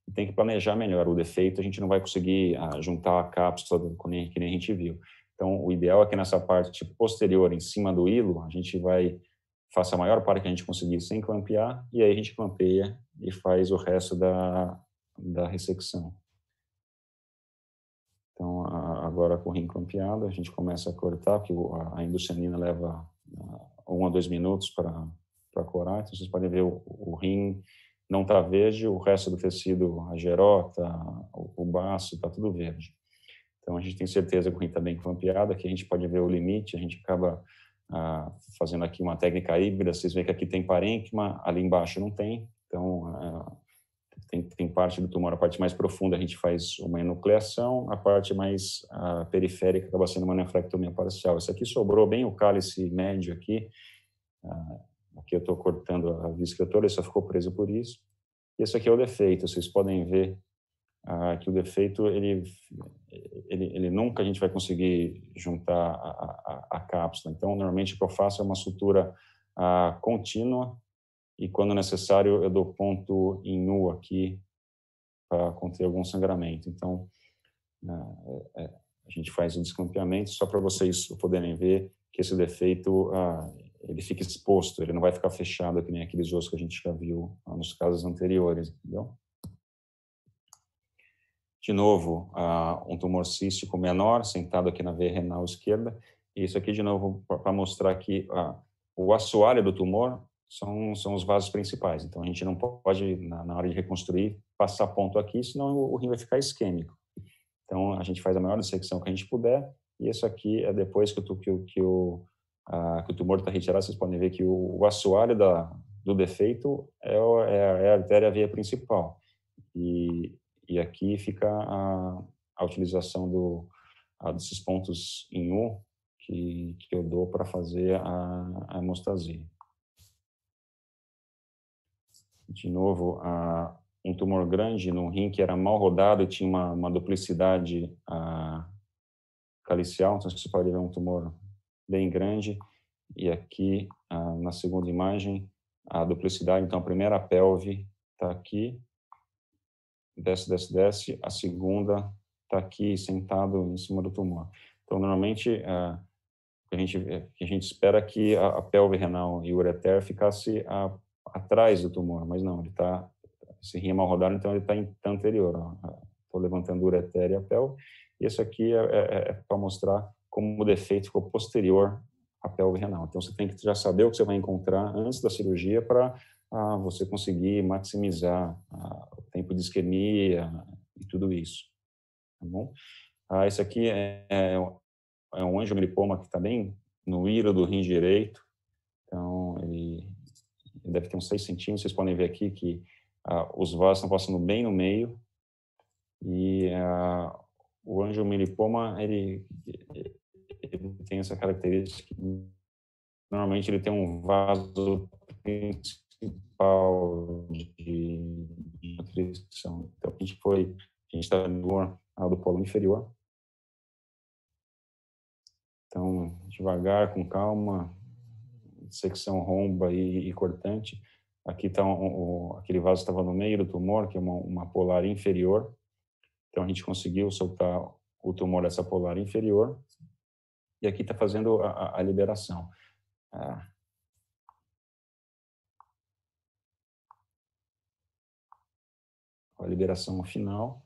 e tem que planejar melhor o defeito, a gente não vai conseguir ah, juntar a cápsula que nem, que nem a gente viu. Então, o ideal é que nessa parte tipo, posterior, em cima do hilo, a gente vai faça a maior parte que a gente conseguir sem clampear, e aí a gente clampeia e faz o resto da, da ressecção. Então, agora com o rim campeado a gente começa a cortar, porque a indocianina leva um a dois minutos para corar. Então, vocês podem ver o, o rim não está verde, o resto do tecido, a gerota, o, o baço, está tudo verde. Então, a gente tem certeza que o rim está bem clampeado, aqui a gente pode ver o limite, a gente acaba ah, fazendo aqui uma técnica híbrida, vocês veem que aqui tem parênquima, ali embaixo não tem, então tem, tem parte do tumor, a parte mais profunda a gente faz uma enucleação, a parte mais a periférica acaba sendo uma nefrectomia parcial. Isso aqui sobrou bem o cálice médio aqui, ah, aqui eu estou cortando a viscretora, só ficou preso por isso. e Esse aqui é o defeito, vocês podem ver ah, que o defeito, ele, ele, ele, nunca a gente vai conseguir juntar a, a, a cápsula. Então, normalmente o que eu faço é uma sutura a ah, contínua e quando necessário eu dou ponto em nu aqui para conter algum sangramento. Então, é, é, é, a gente faz um descampeamento só para vocês poderem ver que esse defeito ah, ele fica exposto, ele não vai ficar fechado que nem aqueles ossos que a gente já viu nos casos anteriores, entendeu? De novo, ah, um tumor cístico menor, sentado aqui na veia renal esquerda. E isso aqui, de novo, para mostrar que ah, o assoalho do tumor são, são os vasos principais. Então, a gente não pode, na, na hora de reconstruir, passar ponto aqui, senão o, o rim vai ficar isquêmico. Então, a gente faz a maior dissecção que a gente puder, e isso aqui é depois que o, que o, que o, a, que o tumor está retirado, vocês podem ver que o, o assoalho da, do defeito é, é, é a artéria via principal. E, e aqui fica a, a utilização do, a, desses pontos em U que, que eu dou para fazer a, a hemostasia de novo, a, um tumor grande no rim que era mal rodado e tinha uma, uma duplicidade a, calicial, então você pode ver um tumor bem grande. E aqui, a, na segunda imagem, a duplicidade, então a primeira pelve está aqui, desce, desce, desce, a segunda está aqui sentado em cima do tumor. Então, normalmente, a, a gente, é, a gente espera é que a, a pelve renal e ureter ficasse a atrás do tumor, mas não, ele está esse rim é mal rodado, então ele está tá anterior. Estou levantando uretéria e a pelve. E isso aqui é, é, é, é para mostrar como o defeito ficou posterior à pelve renal. Então você tem que já saber o que você vai encontrar antes da cirurgia para ah, você conseguir maximizar ah, o tempo de isquemia e tudo isso. Tá bom? Ah, esse aqui é, é, é um angiogripoma que está bem no ira do rim direito deve ter uns 6 centímetros, vocês podem ver aqui que ah, os vasos estão passando bem no meio e ah, o anjo milipoma, ele, ele, tem essa característica normalmente ele tem um vaso principal de, de nutrição. Então, a gente foi, a gente está no do polo inferior. Então, devagar, com calma, secção romba e, e cortante. Aqui está um, um, aquele vaso estava no meio do tumor, que é uma, uma polar inferior. Então a gente conseguiu soltar o tumor dessa polar inferior. E aqui está fazendo a, a, liberação. Ah. A liberação final.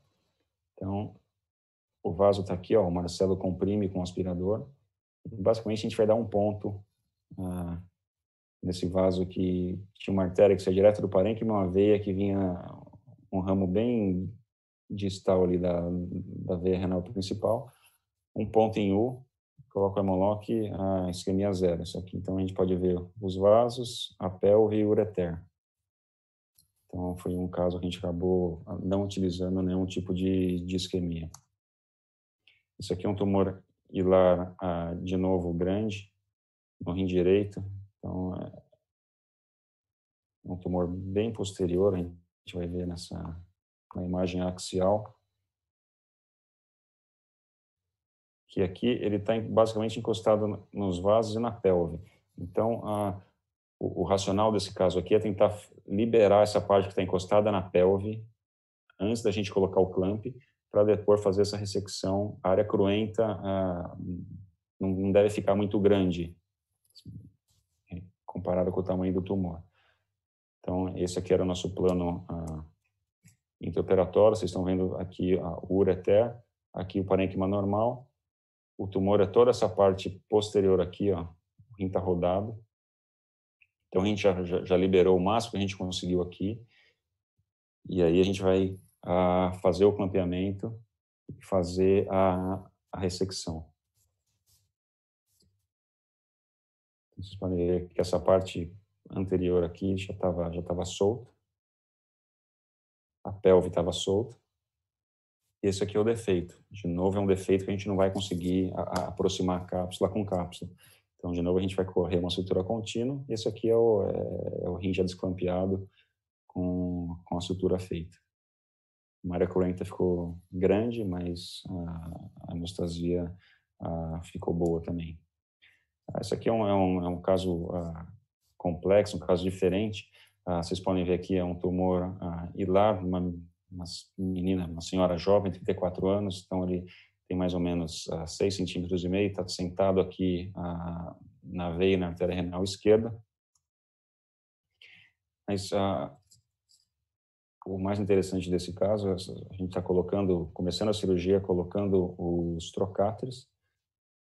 Então, o vaso está aqui, ó, o Marcelo comprime com o aspirador. Basicamente, a gente vai dar um ponto ah, nesse vaso que tinha uma artéria que saía direto do parênquima, uma veia que vinha um ramo bem distal ali da, da veia renal principal, um ponto em U, coloco o hemoloc, a isquemia zero. Isso aqui, então, a gente pode ver os vasos, a pelve e o ureter. Então, foi um caso que a gente acabou não utilizando nenhum tipo de, de isquemia. Isso aqui é um tumor hilar, ah, de novo, grande, no rim direito, então, é, é um tumor bem posterior, a gente vai ver nessa na imagem axial. Que aqui ele está basicamente encostado nos vasos e na pelve. Então, a, o, o racional desse caso aqui é tentar liberar essa parte que está encostada na pelve antes da gente colocar o clamp, para depois fazer essa ressecção. A área cruenta ah, não deve ficar muito grande, comparado com o tamanho do tumor. Então, esse aqui era o nosso plano ah, intraoperatório. Vocês estão vendo aqui a ah, ureter, é aqui o parênquima normal. O tumor é toda essa parte posterior aqui, ó, o rim está rodado. Então, a gente já, já, já, liberou o máximo que a gente conseguiu aqui. E aí a gente vai ah, fazer o clampeamento e fazer a, a ressecção. Vocês podem ver que essa parte anterior aqui já estava já tava solta. A pelve estava solta. Esse aqui é o defeito. De novo, é um defeito que a gente não vai conseguir a, a aproximar cápsula com cápsula. Então, de novo, a gente vai correr uma estrutura contínua. Esse aqui é o, é, é o rim já desclampeado com, com a estrutura feita. A área correnta ficou grande, mas a, a hemostasia a, ficou boa também. Ah, isso aqui é um, é um, é um caso ah, complexo, um caso diferente. Ah, vocês podem ver aqui, é um tumor uh, hilar, uma, uma, menina, uma senhora jovem, 34 anos, então ele tem mais ou menos uh, 6 centímetros e meio, está sentado aqui na veia, na artéria renal esquerda. Mas o mais interessante desse caso, é, a gente está colocando, começando a cirurgia, colocando os trocáteres,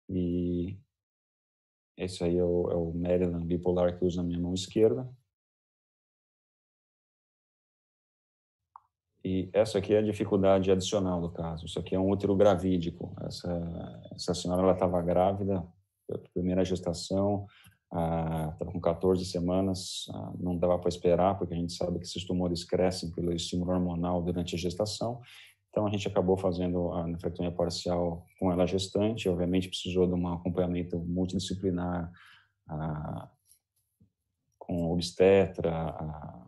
e esse é aí é o, é o Maryland bipolar que eu uso na minha mão esquerda. E essa aqui é a dificuldade adicional do caso. Isso aqui é um útero gravídico. Essa, essa senhora ela estava grávida, primeira gestação, estava ah, com 14 semanas, ah, não dava para esperar, porque a gente sabe que esses tumores crescem pelo estímulo hormonal durante a gestação. Então, a gente acabou fazendo a nefrectomia parcial com ela gestante, obviamente precisou de um acompanhamento multidisciplinar a, com obstetra, a,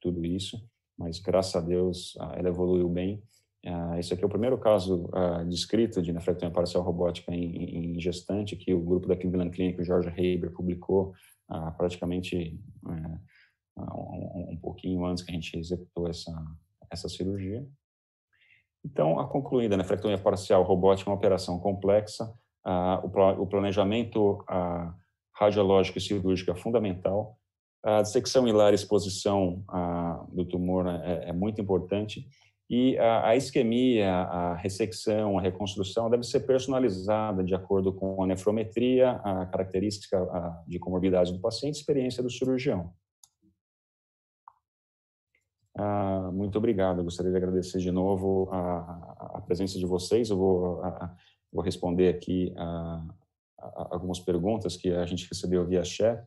tudo isso, mas graças a Deus a, ela evoluiu bem. Esse aqui é o primeiro caso descrito de nefrectomia parcial robótica em, em gestante, que o grupo da Cleveland Clinic, o Jorge Haber, publicou praticamente é, um, um pouquinho antes que a gente executou essa, essa cirurgia. Então, a concluída, né? a nefrectomia parcial robótica é uma operação complexa, ah, o, o, planejamento ah, radiológico e cirúrgico é fundamental, a dissecção hilar e exposição ah, do tumor né, é, é, muito importante, e a, a isquemia, a ressecção, a reconstrução deve ser personalizada de acordo com a nefrometria, a característica a, de comorbidade do paciente e experiência do cirurgião. Ah, muito obrigado. Eu gostaria de agradecer de novo a, a presença de vocês. Eu vou, a, vou responder aqui a, algumas perguntas que a gente recebeu via chat.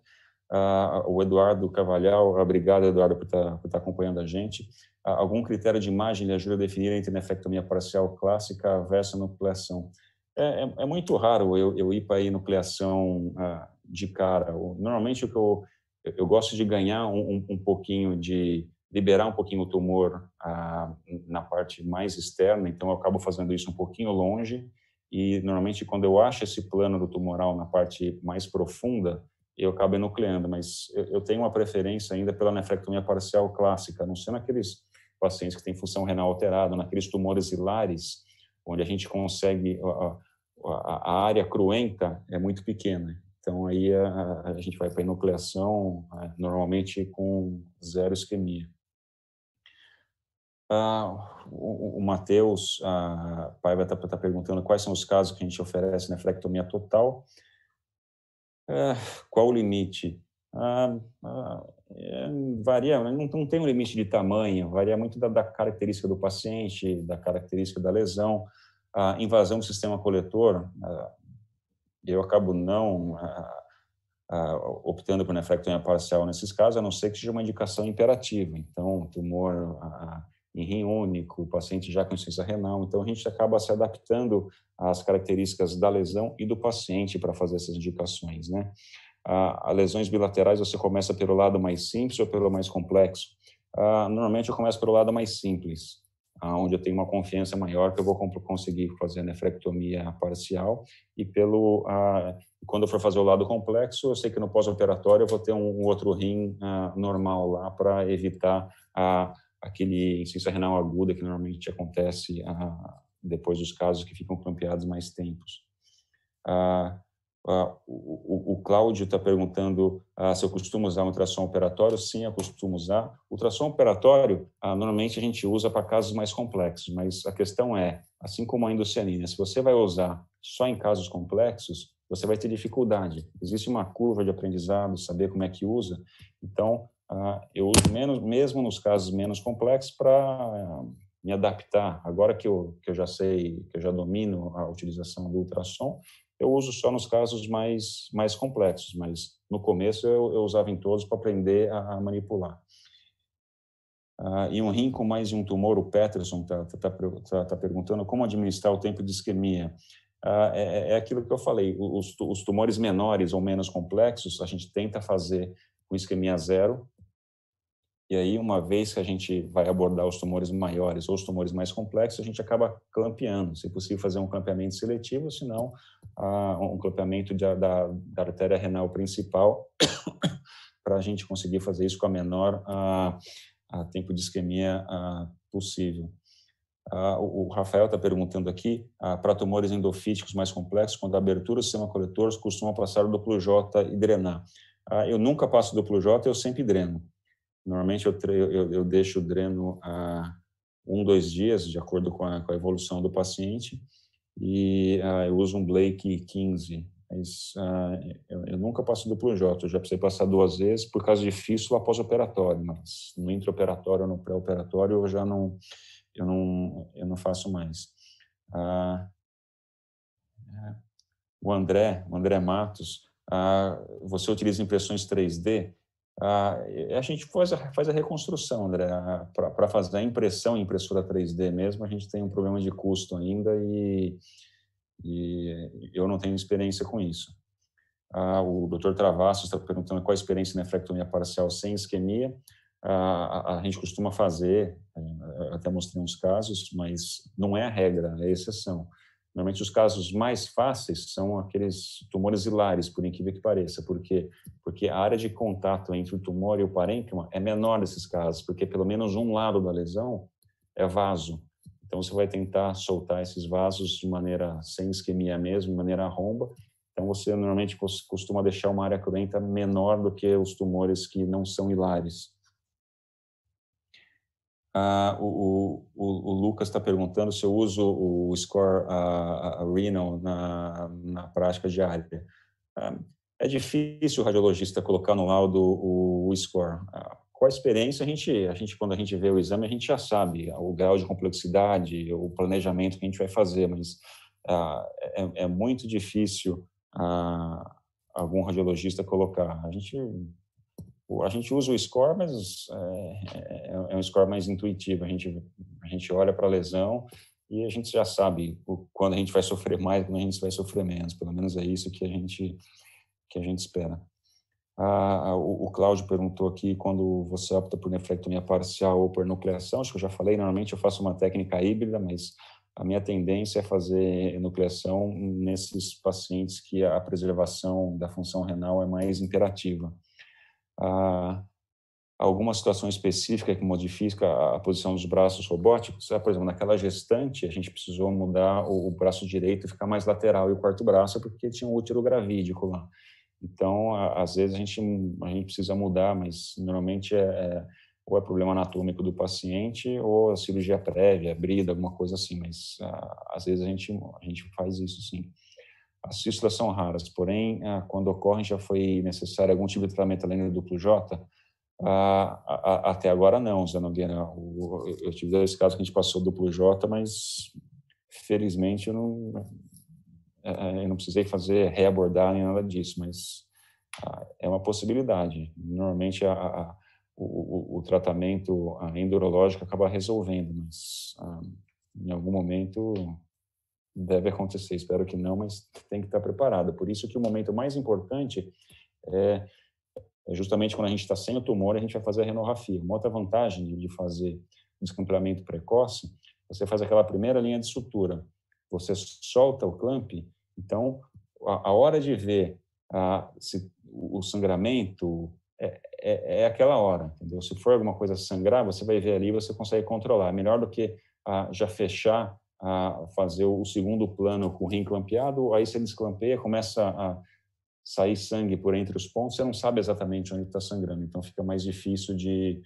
Ah, o Eduardo Cavalhal, obrigado, Eduardo, por estar, tá, por estar tá acompanhando a gente. Ah, algum critério de imagem lhe ajuda a definir entre nefrectomia parcial clássica versus nucleação? É, é, é muito raro eu, eu ir para a nucleação ah, de cara. Normalmente, o que eu, eu gosto de ganhar um, um pouquinho de liberar um pouquinho o tumor ah, na parte mais externa, então eu acabo fazendo isso um pouquinho longe e normalmente quando eu acho esse plano do tumoral na parte mais profunda, eu acabo enucleando, mas eu, eu tenho uma preferência ainda pela nefrectomia parcial clássica, não sendo aqueles pacientes que têm função renal alterada, naqueles tumores hilares, onde a gente consegue, a, a, a área cruenta é muito pequena, então aí a, a gente vai para a enucleação, é, normalmente com zero isquemia. Ah, o, o Matheus ah, Paiva está tá perguntando quais são os casos que a gente oferece nefrectomia total. Ah, qual o limite? Ah, ah, é, varia, né? não, não, tem um limite de tamanho, varia muito da, da característica do paciente, da característica da lesão. A invasão do sistema coletor, ah, eu acabo não optando por nefrectomia parcial nesses casos, a não ser que seja uma indicação imperativa. Então, tumor em rim único, paciente já com insuficiência renal. Então, a gente acaba se adaptando às características da lesão e do paciente para fazer essas indicações, né? A, a, lesões bilaterais, você começa pelo lado mais simples ou pelo mais complexo? normalmente, eu começo pelo lado mais simples, onde eu tenho uma confiança maior que eu vou conseguir fazer a nefrectomia parcial e pelo quando eu for fazer o lado complexo eu sei que no pós-operatório eu vou ter um outro rim ah, normal lá para evitar a, ah, aquele insuficiência renal aguda que normalmente acontece ah, depois dos casos que ficam campeados mais tempos. Ah, ah, o, o, Cláudio está perguntando se eu costumo usar um ultrassom operatório. Sim, eu costumo usar. Ultrassom operatório, normalmente a gente usa para casos mais complexos, mas a questão é, assim como a endocianina, se você vai usar só em casos complexos, você vai ter dificuldade. Existe uma curva de aprendizado, saber como é que usa. Então, Tá? eu uso menos, mesmo nos casos menos complexos, para eh, me adaptar. Agora que eu, que eu já sei, que eu já domino a utilização do ultrassom, eu uso só nos casos mais, mais complexos, mas no começo eu, eu usava em todos para aprender a, a manipular. Ah, e um rim com mais de um tumor, o Peterson está tá, tá, tá, tá, perguntando como administrar o tempo de isquemia. Ah, é, é, é aquilo que eu falei, os, os tumores menores ou menos complexos, a gente tenta fazer com isquemia zero, e aí, uma vez que a gente vai abordar os tumores maiores ou os tumores mais complexos, a gente acaba clampeando. Se possível, fazer um clampeamento seletivo, senão não, um clampeamento da, da, artéria renal principal, *coughs* para a gente conseguir fazer isso com a menor tempo de isquemia possível. o Rafael está perguntando aqui, para tumores endofíticos mais complexos, quando a abertura do sistema coletor, costumam passar o duplo J e drenar. eu nunca passo duplo J, eu sempre dreno. Normalmente eu, eu, eu deixo o dreno a um, dois dias, de acordo com a, com a evolução do paciente, e ah, eu uso um Blake 15. Mas, ah, eu, eu, nunca passo duplo J, eu já precisei passar duas vezes por causa de fístula pós-operatório, mas no intraoperatório ou no pré-operatório eu já não, eu não, eu não faço mais. Ah, é, o André, o André Matos, ah, você utiliza impressões 3D? Ah, a gente faz a, faz a reconstrução, André. Ah, Para fazer a impressão em impressora 3D mesmo, a gente tem um problema de custo ainda e, e eu não tenho experiência com isso. Ah, o doutor Travasso está perguntando qual a experiência na nefrectomia parcial sem isquemia. Ah, a, a, gente costuma fazer, eh, até mostrei uns casos, mas não é a regra, é a exceção. Normalmente, os casos mais fáceis são aqueles tumores hilares, por incrível que pareça. Por quê? Porque a área de contato entre o tumor e o parênquima é menor nesses casos, porque pelo menos um lado da lesão é vaso. Então, você vai tentar soltar esses vasos de maneira sem isquemia mesmo, de maneira romba. Então, você normalmente costuma deixar uma área cruenta menor do que os tumores que não são hilares. Uh, o, o, o, Lucas está perguntando se eu uso o score uh, uh, renal na, na prática diária. Ah, é difícil o radiologista colocar no laudo o, o score. Ah, com a experiência, a gente, a gente, quando a gente vê o exame, a gente já sabe o grau de complexidade, o planejamento que a gente vai fazer, mas é, é, é, muito difícil algum radiologista colocar. A gente a gente usa o score, mas é, é, é um score mais intuitivo. A gente, a gente olha para a lesão e a gente já sabe quando a gente vai sofrer mais, quando a gente vai sofrer menos. Pelo menos é isso que a gente, que a gente espera. Ah, o, o Cláudio perguntou aqui quando você opta por nefrectomia parcial ou por nucleação. Acho que eu já falei, normalmente eu faço uma técnica híbrida, mas a minha tendência é fazer nucleação nesses pacientes que a preservação da função renal é mais imperativa a alguma situação específica que modifica a posição dos braços robóticos. Ah, por exemplo, naquela gestante, a gente precisou mudar o, braço direito e ficar mais lateral e o quarto braço, porque tinha um útero gravídico lá. Então, às vezes, a gente, a gente precisa mudar, mas normalmente é, é ou é problema anatômico do paciente ou a cirurgia prévia, brida, alguma coisa assim, mas ah, às vezes a gente, a gente faz isso sim. As fístulas são raras, porém, ah, quando ocorrem, já foi necessário algum tipo de tratamento além do duplo J? Ah, a, a, até agora não, Zé Nogueira. O, eu tive dois casos que a gente passou duplo J, mas felizmente eu não, é, é, eu não precisei fazer reabordar nem nada disso, mas ah, é uma possibilidade. Normalmente a, a o, o, o, tratamento endurológico acaba resolvendo, mas ah, em algum momento deve acontecer, espero que não, mas tem que estar preparado Por isso que o momento mais importante é, é justamente quando a gente está sem o tumor, a gente vai fazer a renorrafia Uma outra vantagem de fazer descampeamento precoce, você faz aquela primeira linha de sutura, você solta o clamp, então a, a hora de ver a, se, o sangramento é, é, é, aquela hora, entendeu? Se for alguma coisa sangrar, você vai ver ali, você consegue controlar. Melhor do que a, ah, já fechar a fazer o segundo plano com o rim clampeado, aí você desclampeia, começa a sair sangue por entre os pontos, você não sabe exatamente onde está sangrando, então fica mais difícil de,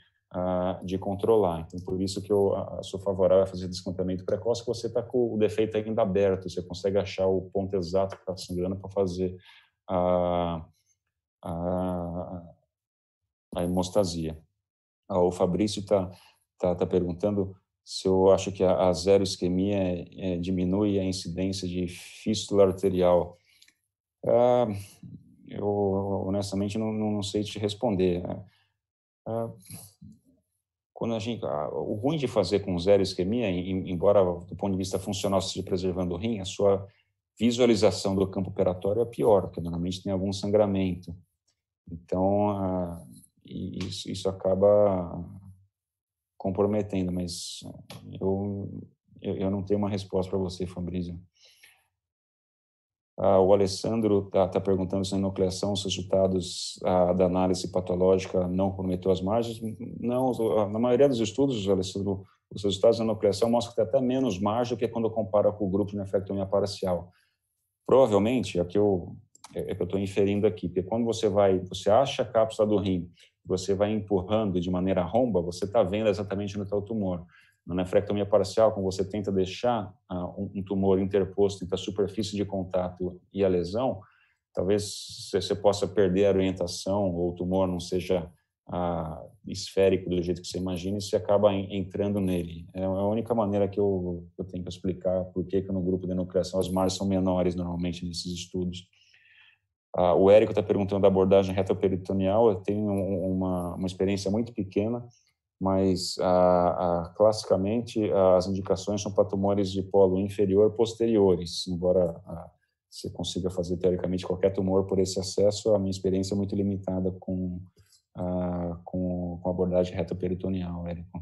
de controlar. Então, por isso que eu sou favorável a fazer descampeamento precoce, que você está com o defeito ainda aberto, você consegue achar o ponto exato que está sangrando para fazer a, a, a hemostasia. Ah, o Fabrício está tá, tá perguntando se eu acho que a, a zero isquemia é, é, diminui a incidência de fístula arterial. Ah, eu honestamente não, não, sei te responder. Né? Ah, quando a gente, ah, o ruim de fazer com zero isquemia, embora do ponto de vista funcional esteja preservando o rim, a sua visualização do campo operatório é pior, porque normalmente tem algum sangramento. Então, ah, isso, isso acaba comprometendo, mas eh, eu, eu, não tenho uma resposta para você, Fabrício. Ah, o Alessandro está tá perguntando se a nucleação, os resultados ah, da análise patológica não comprometeu as margens. Não, na maioria dos estudos, Alessandro, os resultados da nucleação mostram que tem até menos margem do que quando compara com o grupo de nefrectomia parcial. Provavelmente, é o que eu é, é estou inferindo aqui, porque quando você vai, você acha a cápsula do rim você vai empurrando de maneira romba, você está vendo exatamente onde está o tumor. Na nefrectomia parcial, quando você tenta deixar ah, um tumor interposto entre a tá superfície de contato e a lesão, talvez você possa perder a orientação ou o tumor não seja ah, esférico do jeito que você imagina e você acaba entrando nele. É, é a única maneira que eu, eu tenho que explicar por que, que no grupo de nucleação as margens são menores normalmente nesses estudos. Ah, o Érico está perguntando da abordagem retroperitoneal. Eu tenho uma, uma experiência muito pequena, mas ah, ah, classicamente as indicações são para tumores de polo inferior posteriores, embora ah, você consiga fazer teoricamente qualquer tumor por esse acesso. A minha experiência é muito limitada com, ah, com, com abordagem retroperitoneal, Érico.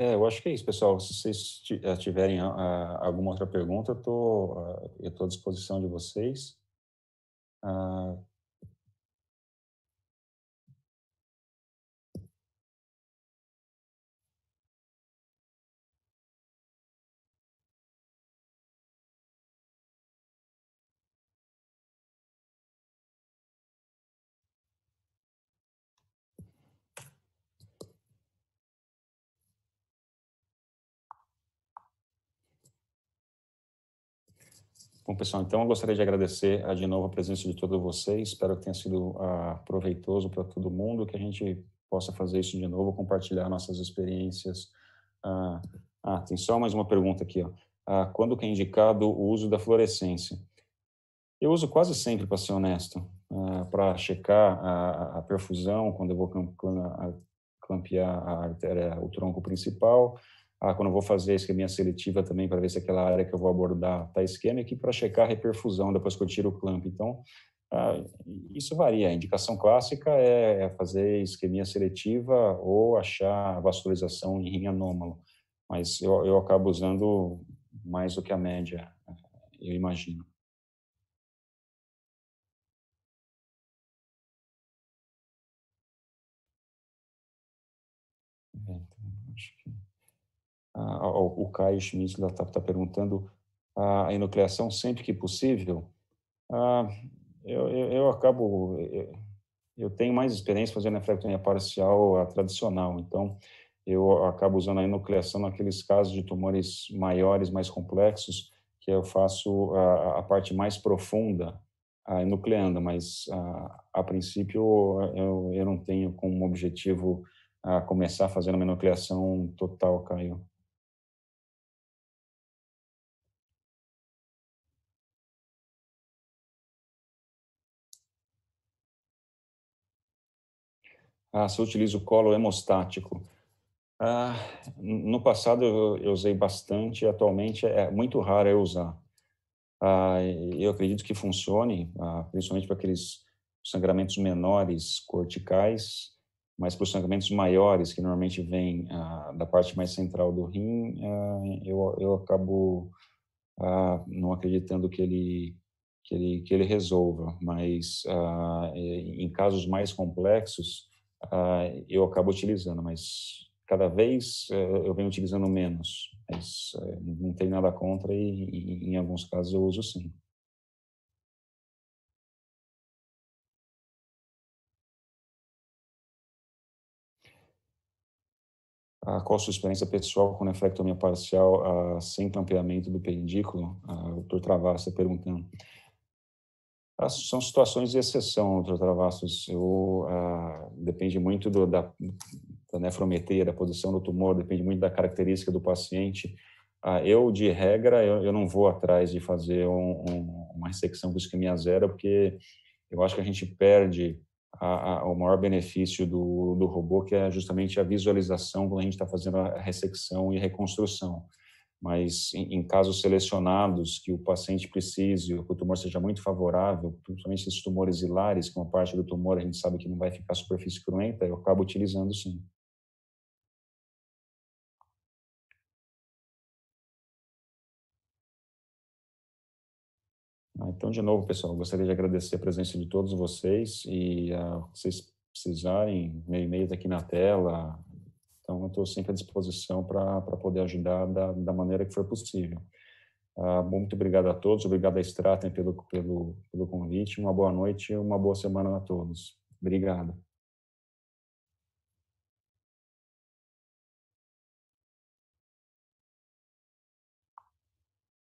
É, eu acho que é isso, pessoal. Se vocês eh, tiverem a, ah, a, ah, alguma outra pergunta, eu ah, estou à disposição de vocês. Bom, pessoal, então eu gostaria de agradecer ah, de novo a presença de todos vocês. Espero que tenha sido ah, proveitoso para todo mundo, que a gente possa fazer isso de novo, compartilhar nossas experiências. Ah, ah tem só mais uma pergunta aqui. Ó. Ah, quando que é indicado o uso da fluorescência? Eu uso quase sempre, para ser honesto, ah, para checar a, a, perfusão, quando eu vou clampear a artéria, o tronco principal, ah, quando eu vou fazer a isquemia seletiva também, para ver se aquela área que eu vou abordar está isquêmica, aqui para checar a reperfusão depois que eu tiro o clamp. Então, ah, isso varia. A indicação clássica é, é fazer isquemia seletiva ou achar vascularização em rim anômalo. Mas eu, eu acabo usando mais do que a média, eu imagino. ah, o Caio Schmidt está tá perguntando ah, a enucleação sempre que possível, ah, eu, eu, eu, acabo, eu, tenho mais experiência fazendo a nefrectomia parcial a tradicional, então eu acabo usando a enucleação naqueles casos de tumores maiores, mais complexos, que eu faço a, a parte mais profunda a enucleando, mas a, ah, a princípio eu, não tenho como objetivo a ah, começar fazendo uma enucleação total, Caio. Ah, se eu utilizo colo hemostático. Ah, no passado eu usei bastante, atualmente é muito raro eu usar. Ah, eu acredito que funcione, ah, principalmente para aqueles sangramentos menores corticais, mas para os sangramentos maiores, que normalmente vêm ah, da parte mais central do rim, ah, eu, eu acabo ah, não acreditando que ele, que ele, que ele resolva. Mas em casos mais complexos, uh, eu acabo utilizando, mas cada vez uh, eu venho utilizando menos. Mas uh, não tem nada contra e, e, em alguns casos eu uso sim. Ah, qual a sua experiência pessoal com nefrectomia parcial ah, sem campeamento do pedículo? Ah, o doutor Travassa perguntando são situações de exceção, doutor Travassos. Ah, depende muito do, da, da nefrometria, da posição do tumor, depende muito da característica do paciente. Ah, eu, de regra, eu, eu, não vou atrás de fazer um, um, uma ressecção com isquemia zero, porque eu acho que a gente perde a, a, o maior benefício do, do robô, que é justamente a visualização quando a gente está fazendo a ressecção e reconstrução mas em, em, casos selecionados que o paciente precise, ou que o tumor seja muito favorável, principalmente esses tumores hilares, que uma parte do tumor a gente sabe que não vai ficar superfície cruenta, eu acabo utilizando sim. Ah, então, de novo, pessoal, gostaria de agradecer a presença de todos vocês e uh, vocês precisarem, meu e-mail está aqui na tela, então, eu estou sempre à disposição para poder ajudar da, da maneira que for possível. Ah, muito obrigado a todos, obrigado à Straten pelo, pelo, pelo convite, uma boa noite e uma boa semana a todos. Obrigado.